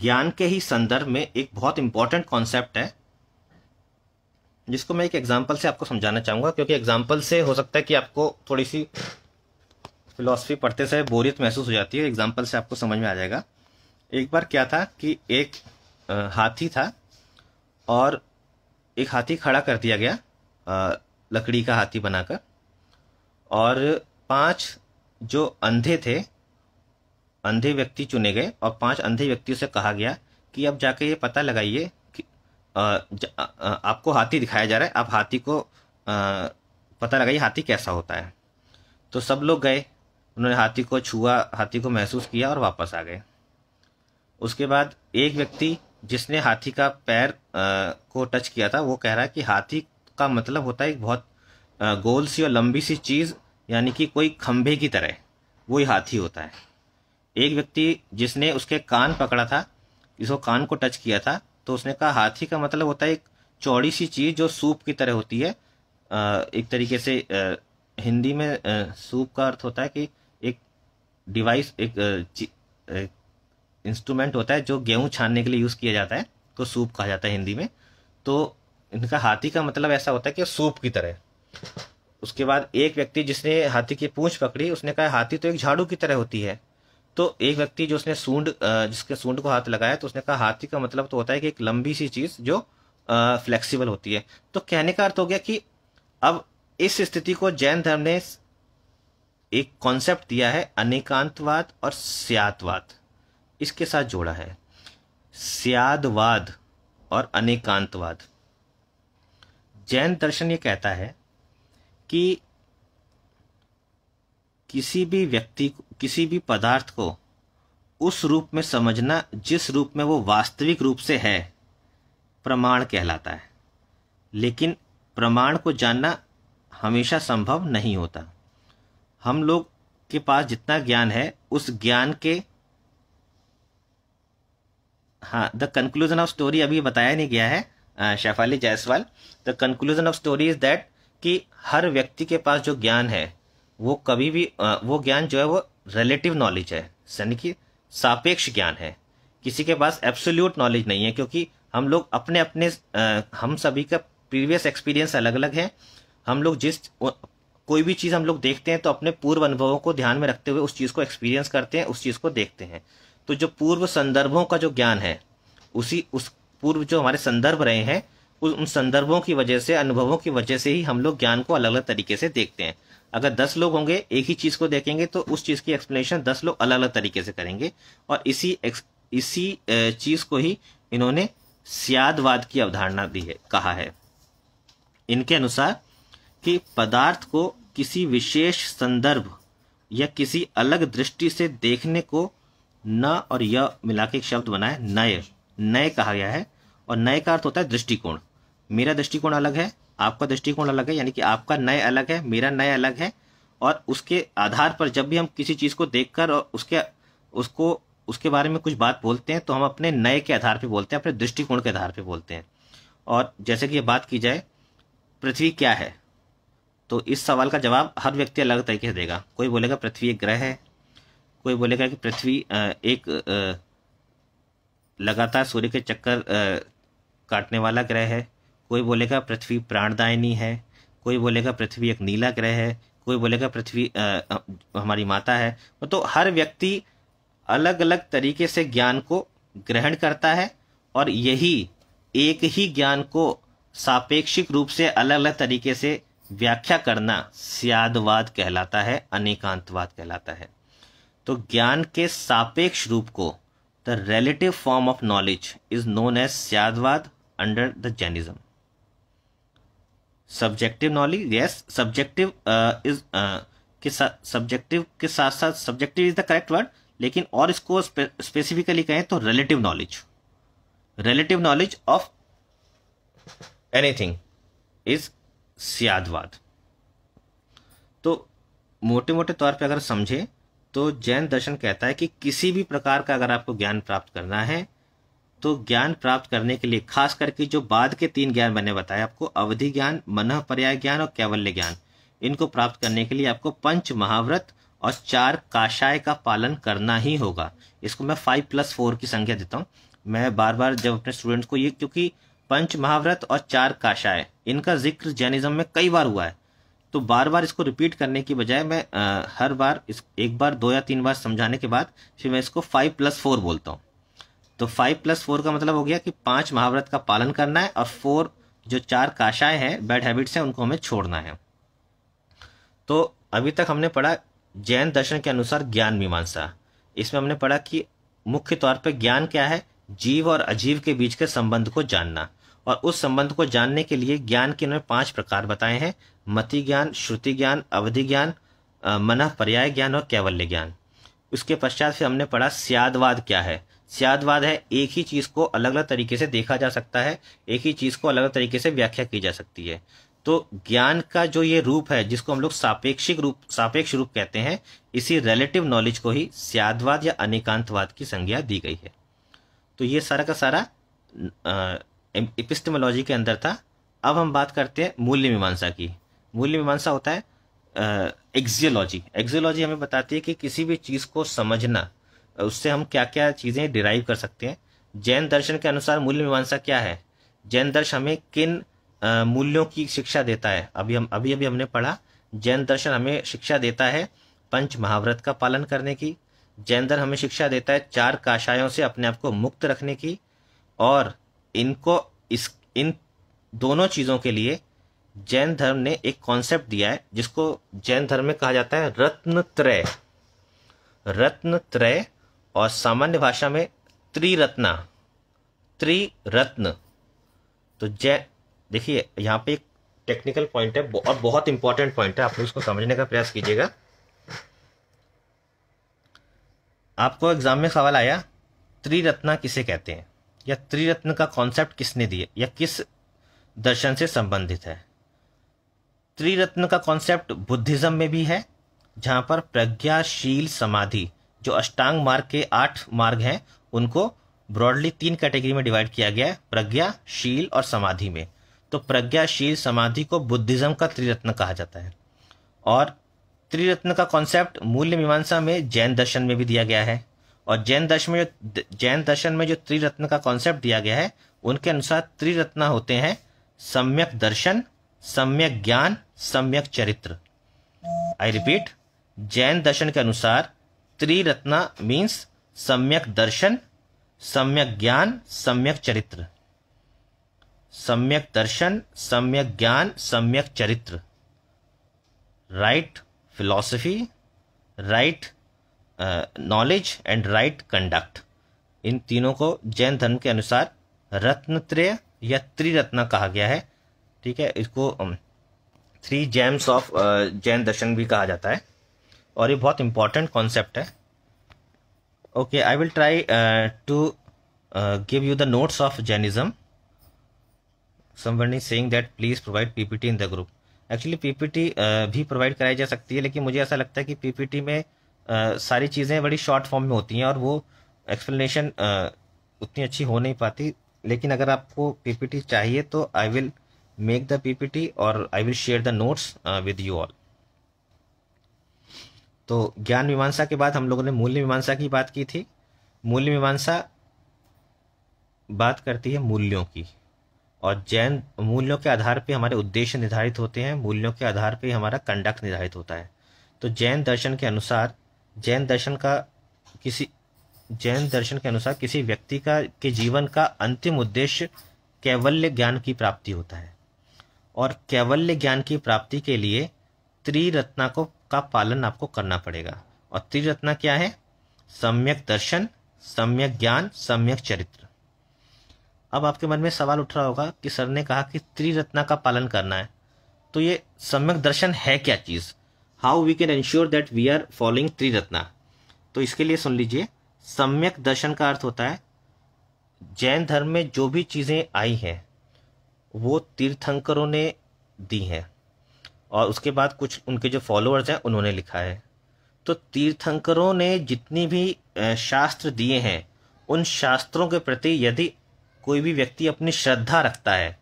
ज्ञान के ही संदर्भ में एक बहुत इंपॉर्टेंट कॉन्सेप्ट है जिसको मैं एक एग्जाम्पल से आपको समझाना चाहूंगा क्योंकि एग्जाम्पल से हो सकता है कि आपको थोड़ी सी फिलोसफी पढ़ते से बोरियत महसूस हो जाती है एग्जाम्पल से आपको समझ में आ जाएगा एक बार क्या था कि एक हाथी था और एक हाथी खड़ा कर दिया गया लकड़ी का हाथी बनाकर और पांच जो अंधे थे अंधे व्यक्ति चुने गए और पांच अंधे व्यक्तियों से कहा गया कि अब जाके ये पता लगाइए आपको हाथी दिखाया जा रहा है आप हाथी को पता लगाइए हाथी कैसा होता है तो सब लोग गए उन्होंने हाथी को छुआ हाथी को महसूस किया और वापस आ गए उसके बाद एक व्यक्ति जिसने हाथी का पैर को टच किया था वो कह रहा है कि हाथी का मतलब होता है एक बहुत गोल सी और लंबी सी चीज़ यानी कि कोई खंभे की तरह वही हाथी होता है एक व्यक्ति जिसने उसके कान पकड़ा था जिसको कान को टच किया था तो उसने कहा हाथी का मतलब होता है एक चौड़ी सी चीज़ जो सूप की तरह होती है एक तरीके से हिंदी में सूप का अर्थ होता है कि एक डिवाइस एक इंस्ट्रूमेंट होता है जो गेहूं छानने के लिए यूज़ किया जाता है तो सूप कहा जाता है हिंदी में तो इनका हाथी का मतलब ऐसा होता है कि सूप की तरह उसके बाद एक व्यक्ति जिसने हाथी की पूंछ पकड़ी उसने कहा हाथी तो एक झाड़ू की तरह होती है तो एक व्यक्ति जो उसने सूंड जिसके सूंड को हाथ लगाया तो उसने कहा हाथी का मतलब तो होता है कि एक लंबी सी चीज़ जो फ्लेक्सिबल होती है तो कहने का अर्थ हो गया कि अब इस स्थिति को जैन धर्म ने एक कॉन्सेप्ट दिया है अनेकांतवाद और सियातवाद इसके साथ जोड़ा है स्यादवाद और अनेकांतवाद जैन दर्शन ये कहता है कि किसी भी व्यक्ति किसी भी पदार्थ को उस रूप में समझना जिस रूप में वो वास्तविक रूप से है प्रमाण कहलाता है लेकिन प्रमाण को जानना हमेशा संभव नहीं होता हम लोग के पास जितना ज्ञान है उस ज्ञान के हाँ द कंक्लूजन ऑफ स्टोरी अभी बताया नहीं गया है Shefali Jaiswal the conclusion of story is that कि हर व्यक्ति के पास जो ज्ञान है वो कभी भी वो ज्ञान जो है वो रिलेटिव नॉलेज है यानी कि सापेक्ष ज्ञान है किसी के पास एब्सोल्यूट नॉलेज नहीं है क्योंकि हम लोग अपने अपने हम सभी का प्रीवियस एक्सपीरियंस अलग अलग है हम लोग जिस कोई भी चीज़ हम लोग देखते हैं तो अपने पूर्व अनुभवों को ध्यान में रखते हुए उस चीज़ को एक्सपीरियंस करते हैं उस चीज़ को देखते हैं तो जो पूर्व संदर्भों का जो ज्ञान है उसी उस पूर्व जो हमारे संदर्भ रहे हैं उन संदर्भों की वजह से अनुभवों की वजह से ही हम लोग ज्ञान को अलग अलग तरीके से देखते हैं अगर दस लोग होंगे एक ही चीज को देखेंगे तो उस चीज की एक्सप्लेनेशन दस लोग अलग अलग तरीके से करेंगे और इसी इसी चीज को ही इन्होंने सियादवाद की अवधारणा दी है कहा है इनके अनुसार कि पदार्थ को किसी विशेष संदर्भ या किसी अलग दृष्टि से देखने को न और यह मिला के शब्द बनाए नए नए कहा गया है और नए का अर्थ होता है दृष्टिकोण मेरा दृष्टिकोण अलग है आपका दृष्टिकोण अलग है यानी कि आपका नए अलग है मेरा नए अलग है और उसके आधार पर जब भी हम किसी चीज़ को देखकर और उसके उसको उसके बारे में कुछ बात बोलते हैं तो हम अपने नए के आधार पर बोलते हैं अपने दृष्टिकोण के आधार पर बोलते हैं और जैसे कि बात की जाए पृथ्वी क्या है तो इस सवाल का जवाब हर व्यक्ति अलग तरीके से देगा कोई बोलेगा पृथ्वी एक ग्रह है कोई बोलेगा कि पृथ्वी एक लगातार सूर्य के चक्कर काटने वाला ग्रह है कोई बोलेगा पृथ्वी प्राणदायिनी है कोई बोलेगा पृथ्वी एक नीला ग्रह है कोई बोलेगा पृथ्वी हमारी माता है तो हर व्यक्ति अलग अलग तरीके से ज्ञान को ग्रहण करता है और यही एक ही ज्ञान को सापेक्षिक रूप से अलग अलग तरीके से व्याख्या करना स्यादवाद कहलाता है अनेकांतवाद कहलाता है तो ज्ञान के सापेक्ष रूप को the relative form of knowledge is known as स्यादवाद under the Jainism subjective knowledge yes subjective is के साथ सब्जेक्टिव के साथ साथ subjective is the correct word लेकिन और इसको स्पेसिफिकली कहें तो relative knowledge relative knowledge of anything is सियादवाद तो मोटे मोटे तौर पे अगर समझे तो जैन दर्शन कहता है कि किसी भी प्रकार का अगर आपको ज्ञान प्राप्त करना है तो ज्ञान प्राप्त करने के लिए खास करके जो बाद के तीन ज्ञान मैंने बताया आपको अवधि ज्ञान मन पर्याय ज्ञान और कैवल्य ज्ञान इनको प्राप्त करने के लिए आपको पंच महाव्रत और चार काशाय का पालन करना ही होगा इसको मैं फाइव प्लस फोर की संख्या देता हूँ मैं बार बार जब अपने स्टूडेंट्स को ये क्योंकि पंच महाव्रत और चार काशाय इनका जिक्र जैनिज्म में कई बार हुआ है तो बार बार इसको रिपीट करने की बजाय मैं आ, हर बार इस एक बार दो या तीन बार समझाने के बाद फिर मैं इसको फाइव प्लस फोर बोलता हूँ तो फाइव प्लस फोर का मतलब हो गया कि पांच महाव्रत का पालन करना है और फोर जो चार काशाएं हैं बैड हैबिट्स हैं उनको हमें छोड़ना है तो अभी तक हमने पढ़ा जैन दर्शन के अनुसार ज्ञान मीमांसा इसमें हमने पढ़ा कि मुख्य तौर पर ज्ञान क्या है जीव और अजीव के बीच के संबंध को जानना और उस संबंध को जानने के लिए ज्ञान के उन्होंने पांच प्रकार बताए हैं मति ज्ञान श्रुति ज्ञान अवधि ज्ञान मन पर्याय ज्ञान और कैवल्य ज्ञान उसके पश्चात फिर हमने पढ़ा स्यादवाद क्या है सियादवाद है एक ही चीज़ को अलग अलग तरीके से देखा जा सकता है एक ही चीज़ को अलग अलग तरीके से व्याख्या की जा सकती है तो ज्ञान का जो ये रूप है जिसको हम लोग सापेक्षिक रूप सापेक्ष रूप कहते हैं इसी रिलेटिव नॉलेज को ही स्यादवाद या अनेकांतवाद की संज्ञा दी गई है तो ये सारा का सारा इपिस्टमोलॉजी के अंदर था अब हम बात करते हैं मूल्य मीमांसा की मूल्य मीमांसा होता है एक्जियोलॉजी एक्जियोलॉजी हमें बताती है कि किसी भी चीज़ को समझना उससे हम क्या क्या चीज़ें डिराइव कर सकते हैं जैन दर्शन के अनुसार मूल्य मीमांसा क्या है जैन दर्शन हमें किन मूल्यों की शिक्षा देता है अभी हम अभी अभी हमने पढ़ा जैन दर्शन हमें शिक्षा देता है पंच महाव्रत का पालन करने की जैन दर्शन हमें शिक्षा देता है चार काशायों से अपने आप को मुक्त रखने की और इनको इस इन दोनों चीज़ों के लिए जैन धर्म ने एक कॉन्सेप्ट दिया है जिसको जैन धर्म में कहा जाता है रत्न त्रय रत्न त्रय और सामान्य भाषा में त्रिरत्ना त्रिरत्न तो जय देखिए यहाँ पे एक टेक्निकल पॉइंट है और बहुत इंपॉर्टेंट पॉइंट है आप लोग इसको समझने का प्रयास कीजिएगा आपको एग्जाम में सवाल आया त्रिरत्ना किसे कहते हैं या त्रिरत्न का कॉन्सेप्ट किसने दिए या किस दर्शन से संबंधित है त्रिरत्न का कॉन्सेप्ट बुद्धिज्म में भी है जहां पर प्रज्ञाशील समाधि जो अष्टांग मार्ग के आठ मार्ग हैं उनको ब्रॉडली तीन कैटेगरी में डिवाइड किया गया है प्रज्ञा शील और समाधि में तो प्रज्ञाशील समाधि को बुद्धिज्म का त्रिरत्न कहा जाता है और त्रिरत्न का कॉन्सेप्ट मूल्य मीमांसा में जैन दर्शन में भी दिया गया है और जैन दर्शन में जो जैन दर्शन में जो त्रिरत्न का कॉन्सेप्ट दिया गया है उनके अनुसार त्रिरत्न होते हैं सम्यक दर्शन सम्यक ज्ञान सम्यक चरित्र आई रिपीट जैन दर्शन के अनुसार त्रिरत्न मीन्स सम्यक दर्शन सम्यक ज्ञान सम्यक चरित्र सम्यक दर्शन सम्यक ज्ञान सम्यक चरित्र right philosophy right knowledge and right conduct इन तीनों को जैन धर्म के अनुसार रत्नत्रय या त्रिरत्न कहा गया है ठीक है इसको थ्री जैम्स ऑफ जैन दर्शन भी कहा जाता है और ये बहुत इंपॉर्टेंट कॉन्सेप्ट है okay I will try to you the the of of Jainism. Someone is saying that please provide PPT in the group. Actually PPT uh, भी प्रोवाइड कराई जा सकती है लेकिन मुझे ऐसा लगता है कि पीपीटी में uh, सारी चीज़ें बड़ी शॉर्ट फॉर्म में होती हैं और वो एक्सप्लेनेशन uh, उतनी अच्छी हो नहीं पाती लेकिन अगर आपको पीपीटी चाहिए तो I will make the PPT और I will share the notes with you all तो ज्ञान मीमांसा के बाद हम लोगों ने मूल्य मीमांसा की बात की थी मूल्य मीमांसा बात करती है मूल्यों की और जैन मूल्यों के आधार पर हमारे उद्देश्य निर्धारित होते हैं मूल्यों के आधार पर हमारा कंडक्ट निर्धारित होता है तो जैन दर्शन के अनुसार जैन दर्शन का किसी जैन दर्शन के अनुसार किसी व्यक्ति का के जीवन का अंतिम उद्देश्य कैवल्य ज्ञान की प्राप्ति होता है और कैवल्य ज्ञान की प्राप्ति के लिए त्रिरत्ना को का पालन आपको करना पड़ेगा और त्रिरत्ना क्या है सम्यक दर्शन सम्यक ज्ञान सम्यक चरित्र अब आपके मन में सवाल उठ रहा होगा कि सर ने कहा कि त्रिरत्ना का पालन करना है तो ये सम्यक दर्शन है क्या चीज़ how we can ensure that we are following त्रिरत्ना तो इसके लिए सुन लीजिए सम्यक दर्शन का अर्थ होता है जैन धर्म में जो भी चीज़ें आई हैं वो तीर्थंकरों ने दी हैं और उसके बाद कुछ उनके जो फॉलोअर्स हैं उन्होंने लिखा है तो तीर्थंकरों ने जितनी भी शास्त्र दिए हैं उन शास्त्रों के प्रति यदि कोई भी व्यक्ति अपनी श्रद्धा रखता है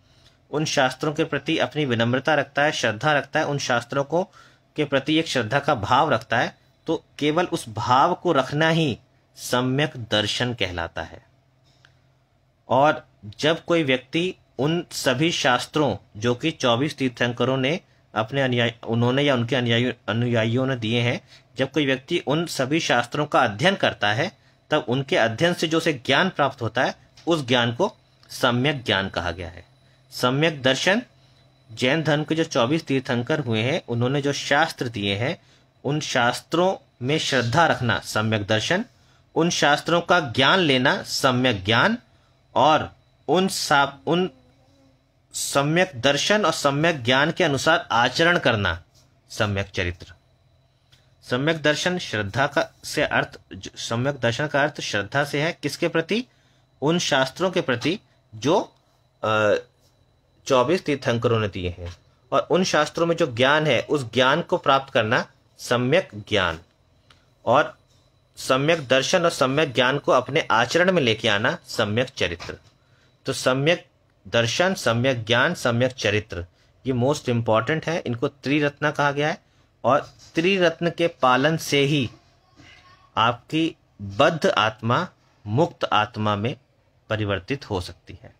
उन शास्त्रों के प्रति अपनी विनम्रता रखता है श्रद्धा रखता है उन शास्त्रों को के प्रति एक श्रद्धा का भाव रखता है तो केवल उस भाव को रखना ही सम्यक दर्शन कहलाता है और जब कोई व्यक्ति उन सभी शास्त्रों जो कि 24 तीर्थंकरों ने अपने अनुयायी उन्होंने या उनके अनुयायी अनुयायियों ने दिए हैं जब कोई व्यक्ति उन सभी शास्त्रों का अध्ययन करता है तब उनके अध्ययन से जो उसे ज्ञान प्राप्त होता है उस ज्ञान को सम्यक ज्ञान कहा गया है सम्यक दर्शन जैन धर्म के जो चौबीस तीर्थंकर हुए हैं उन्होंने जो शास्त्र दिए हैं उन शास्त्रों में श्रद्धा रखना सम्यक दर्शन उन शास्त्रों का ज्ञान लेना सम्यक ज्ञान और उन साप उन सम्यक दर्शन और सम्यक ज्ञान के अनुसार आचरण करना सम्यक चरित्र सम्यक दर्शन श्रद्धा का से अर्थ सम्यक दर्शन का अर्थ श्रद्धा से है किसके प्रति उन शास्त्रों के प्रति जो चौबीस तीर्थंकरों ने दिए हैं और उन शास्त्रों में जो ज्ञान है उस ज्ञान को प्राप्त करना सम्यक ज्ञान और सम्यक दर्शन और सम्यक ज्ञान को अपने आचरण में लेके आना सम्यक चरित्र तो सम्यक दर्शन सम्यक ज्ञान सम्यक चरित्र ये मोस्ट इम्पॉर्टेंट है इनको त्रिरत्न कहा गया है और त्रिरत्न के पालन से ही आपकी बद्ध आत्मा मुक्त आत्मा में परिवर्तित हो सकती है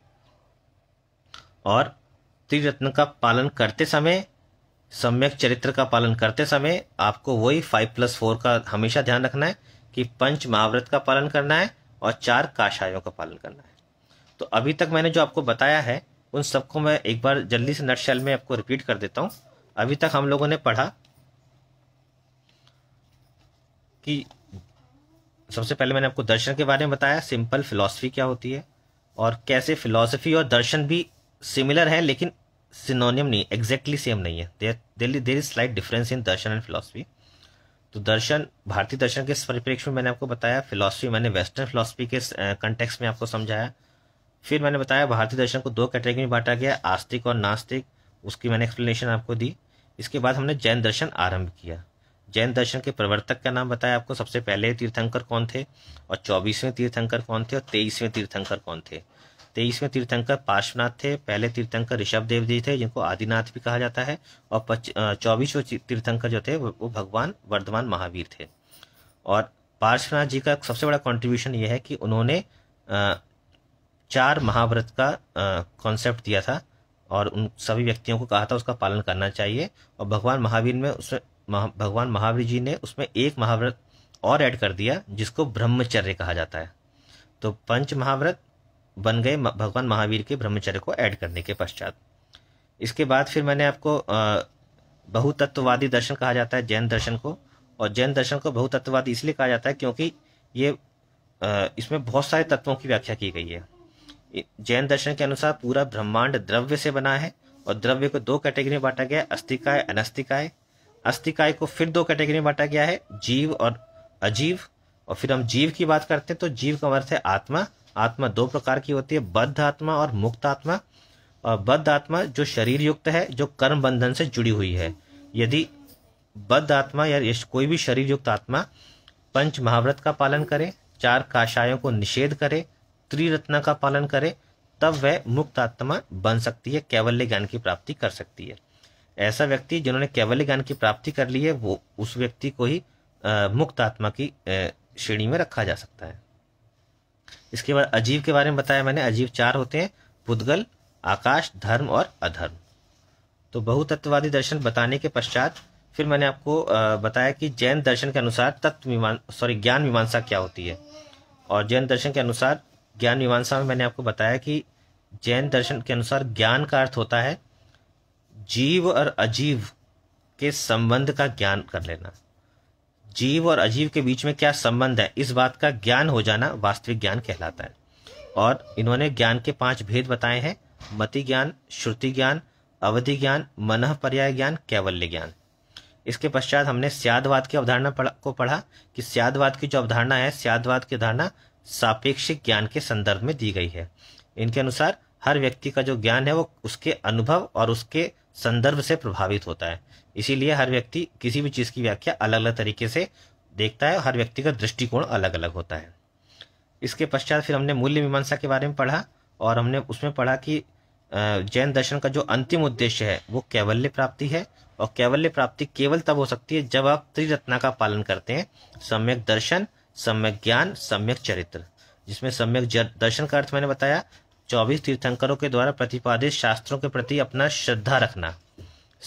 और त्रिरत्न का पालन करते समय सम्यक चरित्र का पालन करते समय आपको वही फाइव प्लस फोर का हमेशा ध्यान रखना है कि पंच महाव्रत का पालन करना है और चार काषायों का पालन करना है तो अभी तक मैंने जो आपको बताया है उन सबको मैं एक बार जल्दी से नट में आपको रिपीट कर देता हूँ अभी तक हम लोगों ने पढ़ा कि सबसे पहले मैंने आपको दर्शन के बारे में बताया सिंपल फिलॉसफी क्या होती है और कैसे फिलॉसफी और दर्शन भी सिमिलर है लेकिन सिनोनियम नहीं एग्जैक्टली सेम नहीं है there there is slight difference in दर्शन एंड फिलॉसफी तो दर्शन भारतीय दर्शन के परिप्रेक्ष्य में मैंने आपको बताया फिलॉसफी मैंने वेस्टर्न फिलॉसफी के कंटेक्स में आपको समझाया फिर मैंने बताया भारतीय दर्शन को दो कैटेगरी में बांटा गया आस्तिक और नास्तिक उसकी मैंने एक्सप्लेनेशन आपको दी इसके बाद हमने जैन दर्शन आरंभ किया जैन दर्शन के प्रवर्तक का नाम बताया आपको सबसे पहले तीर्थंकर कौन थे और चौबीसवें तीर्थंकर कौन थे और तेईसवें तीर्थंकर कौन थे तेईसवें तीर्थंकर पार्श्वनाथ थे पहले तीर्थंकर ऋषभ देव जी थे जिनको आदिनाथ भी कहा जाता है और चौबीसवें तीर्थंकर जो थे वो भगवान वर्धमान महावीर थे और पार्श्वनाथ जी का सबसे बड़ा कॉन्ट्रीब्यूशन ये है कि उन्होंने चार महाव्रत का कॉन्सेप्ट दिया था और उन सभी व्यक्तियों को कहा था उसका पालन करना चाहिए और भगवान महावीर में उसमें महा, भगवान महावीर जी ने उसमें एक महाव्रत और ऐड कर दिया जिसको ब्रह्मचर्य कहा जाता है तो पंच महाव्रत बन गए भगवान महावीर के ब्रह्मचर्य को ऐड करने के पश्चात इसके बाद फिर मैंने आपको बहुतत्ववादी दर्शन कहा जाता है जैन दर्शन को और जैन दर्शन को बहुतत्ववादी इसलिए कहा जाता है क्योंकि ये इसमें बहुत सारे तत्वों की व्याख्या की गई है जैन दर्शन के अनुसार पूरा ब्रह्मांड द्रव्य से बना है और द्रव्य को दो कैटेगरी में बांटा गया है अस्थिकाय अनस्थिकाय अस्थिकाय को फिर दो कैटेगरी में बांटा गया है जीव और अजीव और फिर हम जीव की बात करते हैं तो जीव का अर्थ है आत्मा आत्मा दो प्रकार की होती है बद्ध आत्मा और मुक्त आत्मा और बद्ध आत्मा जो शरीर युक्त है जो कर्म बंधन से जुड़ी हुई है यदि बद्ध आत्मा या कोई भी शरीर युक्त आत्मा पंच महाव्रत का पालन करे चार काषायों को निषेध करे त्रिरत्ना का पालन करे तब वह मुक्त आत्मा बन सकती है कैवल्य ज्ञान की प्राप्ति कर सकती है ऐसा व्यक्ति जिन्होंने कैवल्य ज्ञान की प्राप्ति कर ली है वो उस व्यक्ति को ही मुक्त आत्मा की श्रेणी में रखा जा सकता है इसके बाद अजीव के बारे में बताया मैंने अजीव चार होते हैं पुद्गल आकाश धर्म और अधर्म तो बहुतत्ववादी दर्शन बताने के पश्चात फिर मैंने आपको बताया कि जैन दर्शन के अनुसार तत्व सॉरी ज्ञान मीमांसा क्या होती है और जैन दर्शन के अनुसार ज्ञान मीमांसा में मैंने आपको बताया कि जैन दर्शन के अनुसार ज्ञान का अर्थ होता है जीव और अजीव के संबंध का ज्ञान कर लेना जीव और अजीव के बीच में क्या संबंध है इस बात का ज्ञान हो जाना वास्तविक ज्ञान कहलाता है और इन्होंने ज्ञान के पांच भेद बताए हैं मति ज्ञान श्रुति ज्ञान अवधि ज्ञान मन पर्याय ज्ञान कैवल्य ज्ञान इसके पश्चात हमने स्यादवाद की अवधारणा को पढ़ा कि स्यादवाद की जो अवधारणा है स्यादवाद की अवधारणा सापेक्षिक ज्ञान के संदर्भ में दी गई है इनके अनुसार हर व्यक्ति का जो ज्ञान है वो उसके अनुभव और उसके संदर्भ से प्रभावित होता है इसीलिए हर व्यक्ति किसी भी चीज़ की व्याख्या अलग अलग तरीके से देखता है और हर व्यक्ति का दृष्टिकोण अलग अलग होता है इसके पश्चात फिर हमने मूल्य मीमांसा के बारे में पढ़ा और हमने उसमें पढ़ा कि जैन दर्शन का जो अंतिम उद्देश्य है वो कैवल्य प्राप्ति है और कैवल्य प्राप्ति केवल तब हो सकती है जब आप त्रिरत्ना का पालन करते हैं सम्यक दर्शन सम्यक ज्ञान सम्यक चरित्र जिसमें सम्यक दर्शन का अर्थ मैंने बताया चौबीस तीर्थंकरों के द्वारा प्रतिपादित शास्त्रों के प्रति अपना श्रद्धा रखना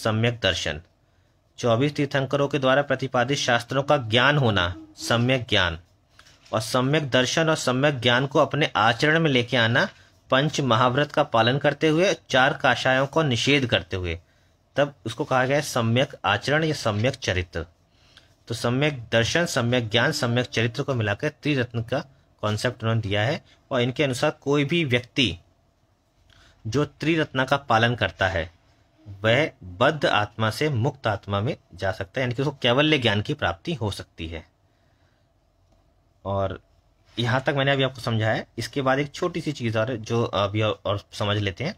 सम्यक दर्शन चौबीस तीर्थंकरों के द्वारा प्रतिपादित शास्त्रों का ज्ञान होना सम्यक ज्ञान और सम्यक दर्शन और सम्यक ज्ञान को अपने आचरण में लेके आना पंच महाव्रत का पालन करते हुए चार काषायों को निषेध करते हुए तब उसको कहा गया सम्यक आचरण या सम्यक चरित्र तो सम्यक दर्शन सम्यक ज्ञान सम्यक चरित्र को मिलाकर त्रिरत्न का कॉन्सेप्ट उन्होंने दिया है और इनके अनुसार कोई भी व्यक्ति जो त्रिरत्न का पालन करता है वह बद्ध आत्मा से मुक्त आत्मा में जा सकता है यानी कि उसको कैवल्य ज्ञान की प्राप्ति हो सकती है और यहाँ तक मैंने अभी आपको समझाया इसके बाद एक छोटी सी चीज़ और जो अभी और समझ लेते हैं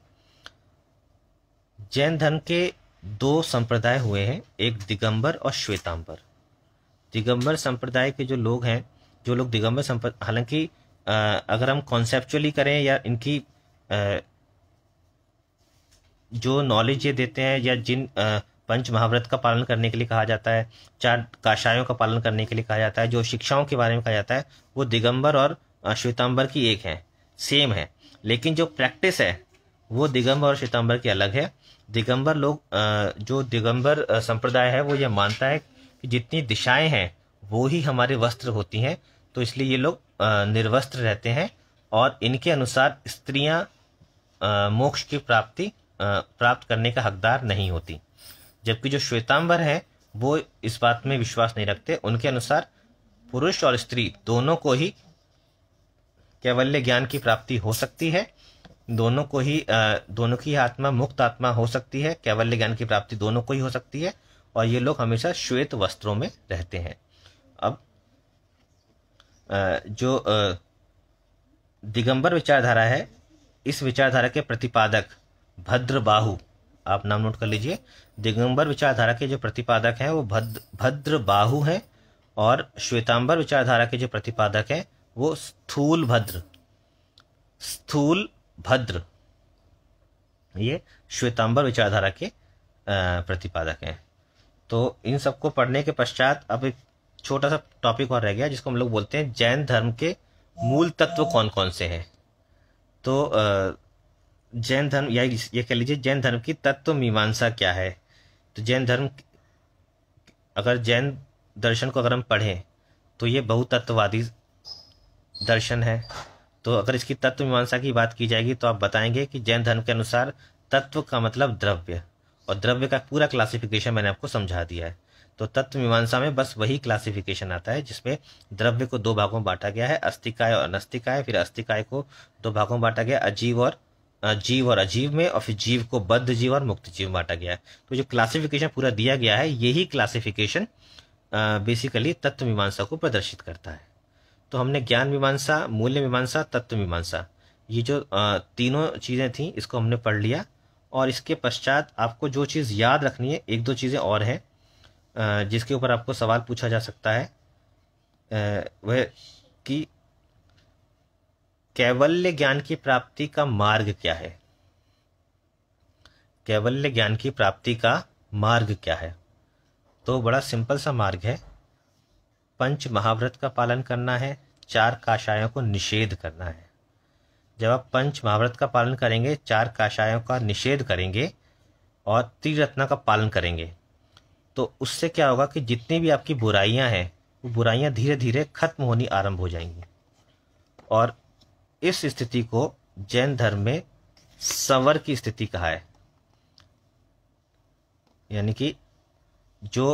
जैन धर्म के दो संप्रदाय हुए हैं एक दिगंबर और श्वेतांबर दिगंबर संप्रदाय के जो लोग हैं जो लोग दिगंबर संप्रदाय हालांकि अगर हम कॉन्सेप्चुअली करें या इनकी आ, जो नॉलेज ये देते हैं या जिन आ, पंच महाव्रत का पालन करने के लिए कहा जाता है चार काशायों का पालन करने के लिए कहा जाता है जो शिक्षाओं के बारे में कहा जाता है वो दिगंबर और श्वेतांबर की एक है सेम है लेकिन जो प्रैक्टिस है वो दिगंबर और श्वेतांबर की अलग है दिगंबर लोग जो दिगंबर संप्रदाय है वो ये मानता है जितनी दिशाएं हैं वो ही हमारे वस्त्र होती हैं तो इसलिए ये लोग निर्वस्त्र रहते हैं और इनके अनुसार स्त्रियां मोक्ष की प्राप्ति प्राप्त करने का हकदार नहीं होती जबकि जो श्वेतांबर हैं वो इस बात में विश्वास नहीं रखते उनके अनुसार पुरुष और स्त्री दोनों को ही कैवल्य ज्ञान की प्राप्ति हो सकती है दोनों को ही दोनों की आत्मा मुक्त आत्मा हो सकती है कैवल्य ज्ञान की प्राप्ति दोनों को ही हो सकती है और ये लोग हमेशा श्वेत वस्त्रों में रहते हैं अब जो दिगंबर विचारधारा है इस विचारधारा के प्रतिपादक भद्रबाहु आप नाम नोट कर लीजिए दिगंबर विचारधारा के जो प्रतिपादक हैं वो भद्र भद्रबाहु हैं और श्वेतांबर विचारधारा के जो प्रतिपादक हैं वो स्थूल भद्र स्थूल भद्र ये श्वेतांबर विचारधारा के प्रतिपादक हैं तो इन सबको पढ़ने के पश्चात अब एक छोटा सा टॉपिक और रह गया जिसको हम लोग बोलते हैं जैन धर्म के मूल तत्व कौन कौन से हैं तो जैन धर्म या ये कह लीजिए जैन धर्म की तत्व मीमांसा क्या है तो जैन धर्म अगर जैन दर्शन को अगर हम पढ़ें तो ये बहुतत्ववादी दर्शन है तो अगर इसकी तत्व मीमांसा की बात की जाएगी तो आप बताएंगे कि जैन धर्म के अनुसार तत्व का मतलब द्रव्य और द्रव्य का पूरा क्लासिफिकेशन मैंने आपको समझा दिया है तो तत्व मीमांसा में बस वही क्लासिफिकेशन आता है जिसमें द्रव्य को दो भागों में बांटा गया है अस्थिकाय और अनस्थिकाय फिर अस्थिकाय को दो भागों में बांटा गया अजीव और जीव और अजीव में और फिर जीव को बद्ध जीव और मुक्त जीव बांटा गया है तो जो क्लासिफिकेशन पूरा दिया गया है यही क्लासिफिकेशन बेसिकली तत्व मीमांसा को प्रदर्शित करता है तो हमने ज्ञान मीमांसा मूल्य मीमांसा तत्व मीमांसा ये जो तीनों चीज़ें थी इसको हमने पढ़ लिया और इसके पश्चात आपको जो चीज़ याद रखनी है एक दो चीज़ें और हैं जिसके ऊपर आपको सवाल पूछा जा सकता है वह कि कैवल्य ज्ञान की प्राप्ति का मार्ग क्या है कैवल्य ज्ञान की प्राप्ति का मार्ग क्या है तो बड़ा सिंपल सा मार्ग है पंच महाव्रत का पालन करना है चार काषायों को निषेध करना है जब आप पंच महाव्रत का पालन करेंगे चार काषायों का निषेध करेंगे और त्रिरत्ना का पालन करेंगे तो उससे क्या होगा कि जितनी भी आपकी बुराइयां हैं वो बुराइयां धीरे धीरे खत्म होनी आरंभ हो जाएंगी और इस स्थिति को जैन धर्म में संवर की स्थिति कहा है यानी कि जो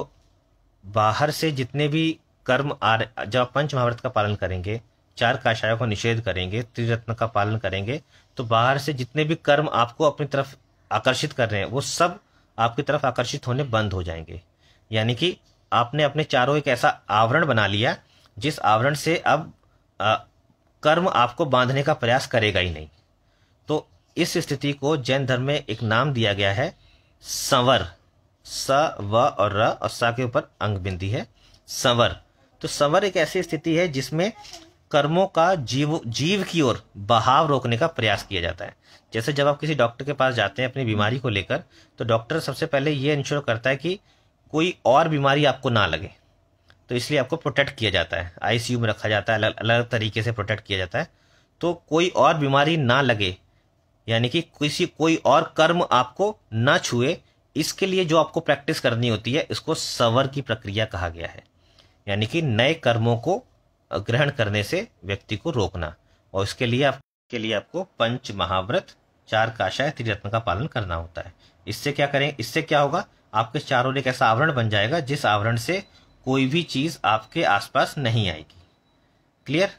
बाहर से जितने भी कर्म आ रहे जब पंच महाव्रत का पालन करेंगे चार काशायों का निषेध करेंगे त्रिरत्न का पालन करेंगे तो बाहर से जितने भी कर्म आपको अपनी तरफ आकर्षित कर रहे हैं वो सब आपकी तरफ आकर्षित होने बंद हो जाएंगे यानी कि आपने अपने चारों एक ऐसा आवरण बना लिया जिस आवरण से अब आ, कर्म आपको बांधने का प्रयास करेगा ही नहीं तो इस स्थिति को जैन धर्म में एक नाम दिया गया है संवर स व और र और सा के ऊपर अंग बिंदी है संवर तो संवर एक ऐसी स्थिति है जिसमें कर्मों का जीव जीव की ओर बहाव रोकने का प्रयास किया जाता है जैसे जब आप किसी डॉक्टर के पास जाते हैं अपनी बीमारी को लेकर तो डॉक्टर सबसे पहले ये इंश्योर करता है कि कोई और बीमारी आपको ना लगे तो इसलिए आपको प्रोटेक्ट किया जाता है आईसीयू में रखा जाता है अलग अलग तरीके से प्रोटेक्ट किया जाता है तो कोई और बीमारी ना लगे यानी कि किसी कोई और कर्म आपको ना छुए इसके लिए जो आपको प्रैक्टिस करनी होती है इसको सवर की प्रक्रिया कहा गया है यानी कि नए कर्मों को ग्रहण करने से व्यक्ति को रोकना और इसके लिए आपके लिए आपको पंच महाव्रत चार काशाय त्रिरत्न का पालन करना होता है इससे क्या करें इससे क्या होगा आपके चारों एक ऐसा आवरण बन जाएगा जिस आवरण से कोई भी चीज़ आपके आसपास नहीं आएगी क्लियर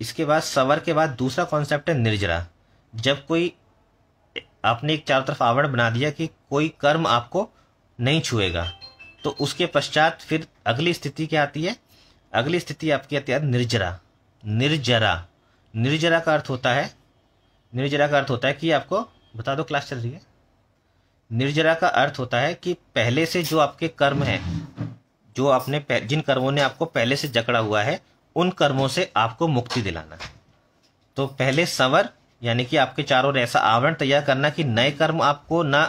इसके बाद सवर के बाद दूसरा कॉन्सेप्ट है निर्जरा जब कोई आपने एक चारों तरफ आवरण बना दिया कि कोई कर्म आपको नहीं छुएगा तो उसके पश्चात फिर अगली स्थिति क्या आती है अगली स्थिति आपकी आती है निर्जरा निर्जरा निर्जरा का अर्थ होता है निर्जरा का अर्थ होता है कि आपको बता दो क्लास चल रही है निर्जरा का अर्थ होता है कि पहले से जो आपके कर्म हैं जो आपने जिन कर्मों ने आपको पहले से जकड़ा हुआ है उन कर्मों से आपको मुक्ति दिलाना तो पहले संवर यानी कि आपके चारों ऐसा आवरण तैयार करना कि नए कर्म आपको ना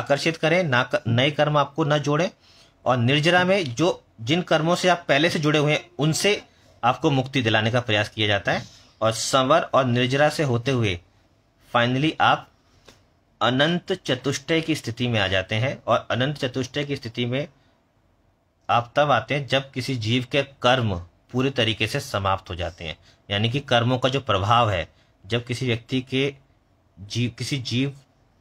आकर्षित करें ना नए कर्म आपको ना जोड़े और निर्जरा में जो जिन कर्मों से आप पहले से जुड़े हुए हैं उनसे आपको मुक्ति दिलाने का प्रयास किया जाता है और संवर और निर्जरा से होते हुए फाइनली आप अनंत चतुष्टय की स्थिति में आ जाते हैं और अनंत चतुष्टय की स्थिति में आप तब आते हैं जब किसी जीव के कर्म पूरे तरीके से समाप्त हो जाते हैं यानी कि कर्मों का जो प्रभाव है जब किसी व्यक्ति के जीव किसी जीव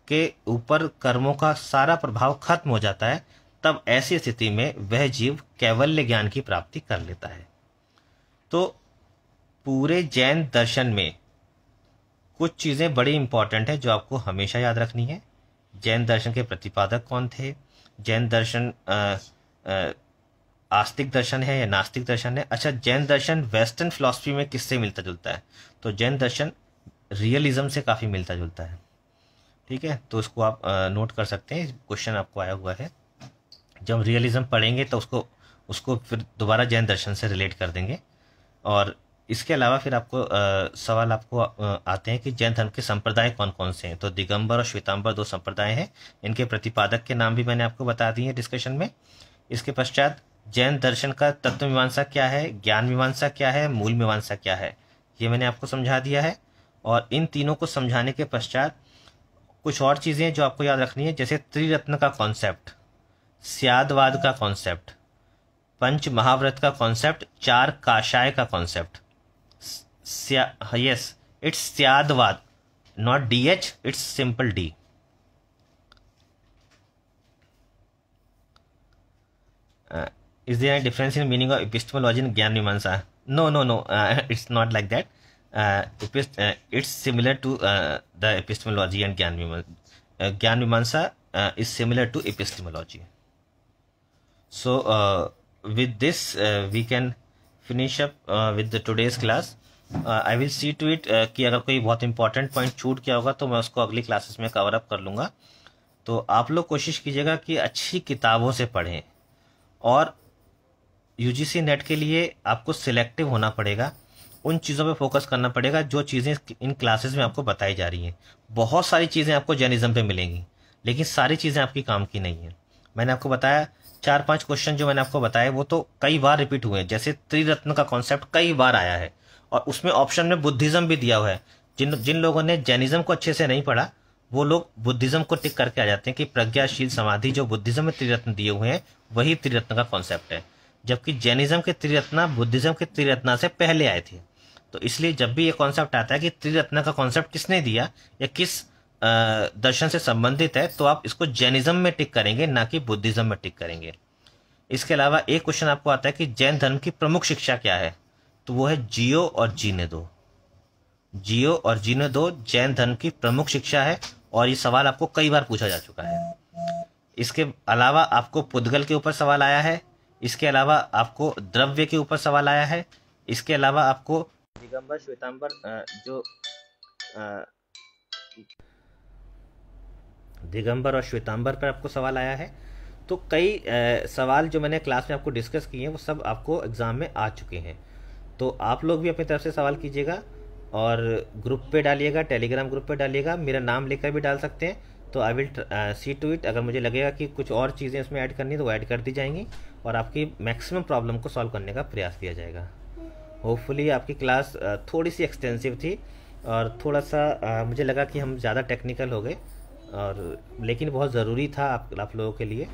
के ऊपर कर्मों का सारा प्रभाव खत्म हो जाता है तब ऐसी स्थिति में वह जीव कैवल्य ज्ञान की प्राप्ति कर लेता है तो पूरे जैन दर्शन में कुछ चीज़ें बड़ी इंपॉर्टेंट है जो आपको हमेशा याद रखनी है जैन दर्शन के प्रतिपादक कौन थे जैन दर्शन आ, आ, आस्तिक दर्शन है या नास्तिक दर्शन है अच्छा जैन दर्शन वेस्टर्न फिलोसफी में किससे मिलता जुलता है तो जैन दर्शन रियलिज्म से काफ़ी मिलता जुलता है ठीक है तो उसको आप आ, नोट कर सकते हैं क्वेश्चन आपको आया हुआ है जब रियलिज्म पढ़ेंगे तो उसको उसको फिर दोबारा जैन दर्शन से रिलेट कर देंगे और इसके अलावा फिर आपको आ, सवाल आपको आ, आते हैं कि जैन धर्म के संप्रदाय कौन कौन से हैं तो दिगंबर और श्वेतांबर दो संप्रदाय हैं इनके प्रतिपादक के नाम भी मैंने आपको बता दिए हैं डिस्कशन में इसके पश्चात जैन दर्शन का तत्व मीमांसा क्या है ज्ञान मीमांसा क्या है मूल मीमांसा क्या है ये मैंने आपको समझा दिया है और इन तीनों को समझाने के पश्चात कुछ और चीज़ें जो आपको याद रखनी है जैसे त्रिरत्न का कॉन्सेप्ट स्यादवाद का कॉन्सेप्ट पंच महाव्रत का कॉन्सेप्ट चार काशाय का कॉन्सेप्ट यस इट्स स्यादवाद not D H it's simple D is there difference in meaning of epistemology in ज्ञान मीमांसा no no no it's not like that it's similar to the epistemology and ज्ञान ज्ञान मीमांसा is similar to epistemology so uh, with this uh, we can finish up uh, with the today's class I will see to it कि अगर कोई बहुत important point छूट गया होगा तो मैं उसको अगली क्लासेस में कवर अप कर लूँगा तो आप लोग कोशिश कीजिएगा कि अच्छी किताबों से पढ़ें और यूजीसी नेट के लिए आपको सिलेक्टिव होना पड़ेगा उन चीज़ों पे फोकस करना पड़ेगा जो चीज़ें इन क्लासेस में आपको बताई जा रही हैं बहुत सारी चीज़ें आपको जर्निज़म पे मिलेंगी लेकिन सारी चीज़ें आपकी काम की नहीं हैं मैंने आपको बताया चार पांच क्वेश्चन जो मैंने आपको बताए वो तो कई बार रिपीट हुए हैं जैसे त्रिरत्न का कॉन्सेप्ट कई बार आया है और उसमें ऑप्शन में बुद्धिज्म भी दिया हुआ है जिन जिन लोगों ने जैनिज्म को अच्छे से नहीं पढ़ा वो लोग बुद्धिज्म को टिक करके आ जाते हैं कि प्रज्ञाशील समाधि जो बुद्धिज्म में त्रिरत्न दिए हुए हैं वही त्रिरत्न का कॉन्सेप्ट है जबकि जैनिज्म के त्रिरत्ना बुद्धिज्म के त्रिरत्ना से पहले आए थे तो इसलिए जब भी ये कॉन्सेप्ट आता है कि त्रिरत्न का कॉन्सेप्ट किसने दिया या किस दर्शन से संबंधित है तो आप इसको जैनिज्म में टिक करेंगे ना कि बुद्धिज्म में टिक करेंगे इसके अलावा एक क्वेश्चन आपको आता है कि जैन धर्म की प्रमुख शिक्षा क्या है तो वो है जियो और जीने दो जियो और जीने दो जैन धर्म की प्रमुख शिक्षा है और ये सवाल आपको कई बार पूछा जा चुका है इसके अलावा आपको पुद्गल के ऊपर सवाल आया है इसके अलावा आपको द्रव्य के ऊपर सवाल आया है इसके अलावा आपको दिगंबर श्वेतांबर जो आ, दिगंबर और श्वेतांबर पर आपको सवाल आया है तो कई सवाल जो मैंने क्लास में आपको डिस्कस किए हैं वो सब आपको एग्ज़ाम में आ चुके हैं तो आप लोग भी अपनी तरफ से सवाल कीजिएगा और ग्रुप पे डालिएगा टेलीग्राम ग्रुप पे डालिएगा मेरा नाम लेकर भी डाल सकते हैं तो I will see to it अगर मुझे लगेगा कि कुछ और चीज़ें इसमें ऐड करनी तो वो ऐड कर दी जाएंगी और आपकी मैक्सिमम प्रॉब्लम को सॉल्व करने का प्रयास किया जाएगा होपफुली आपकी क्लास थोड़ी सी एक्सटेंसिव थी और थोड़ा सा आ, मुझे लगा कि हम ज़्यादा टेक्निकल हो गए और लेकिन बहुत ज़रूरी था आप आप लोगों के लिए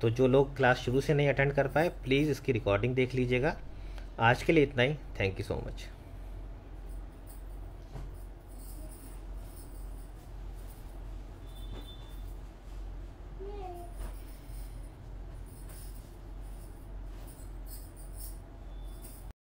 तो जो लोग क्लास शुरू से नहीं अटेंड कर पाए प्लीज़ इसकी रिकॉर्डिंग देख लीजिएगा आज के लिए इतना ही थैंक यू सो मच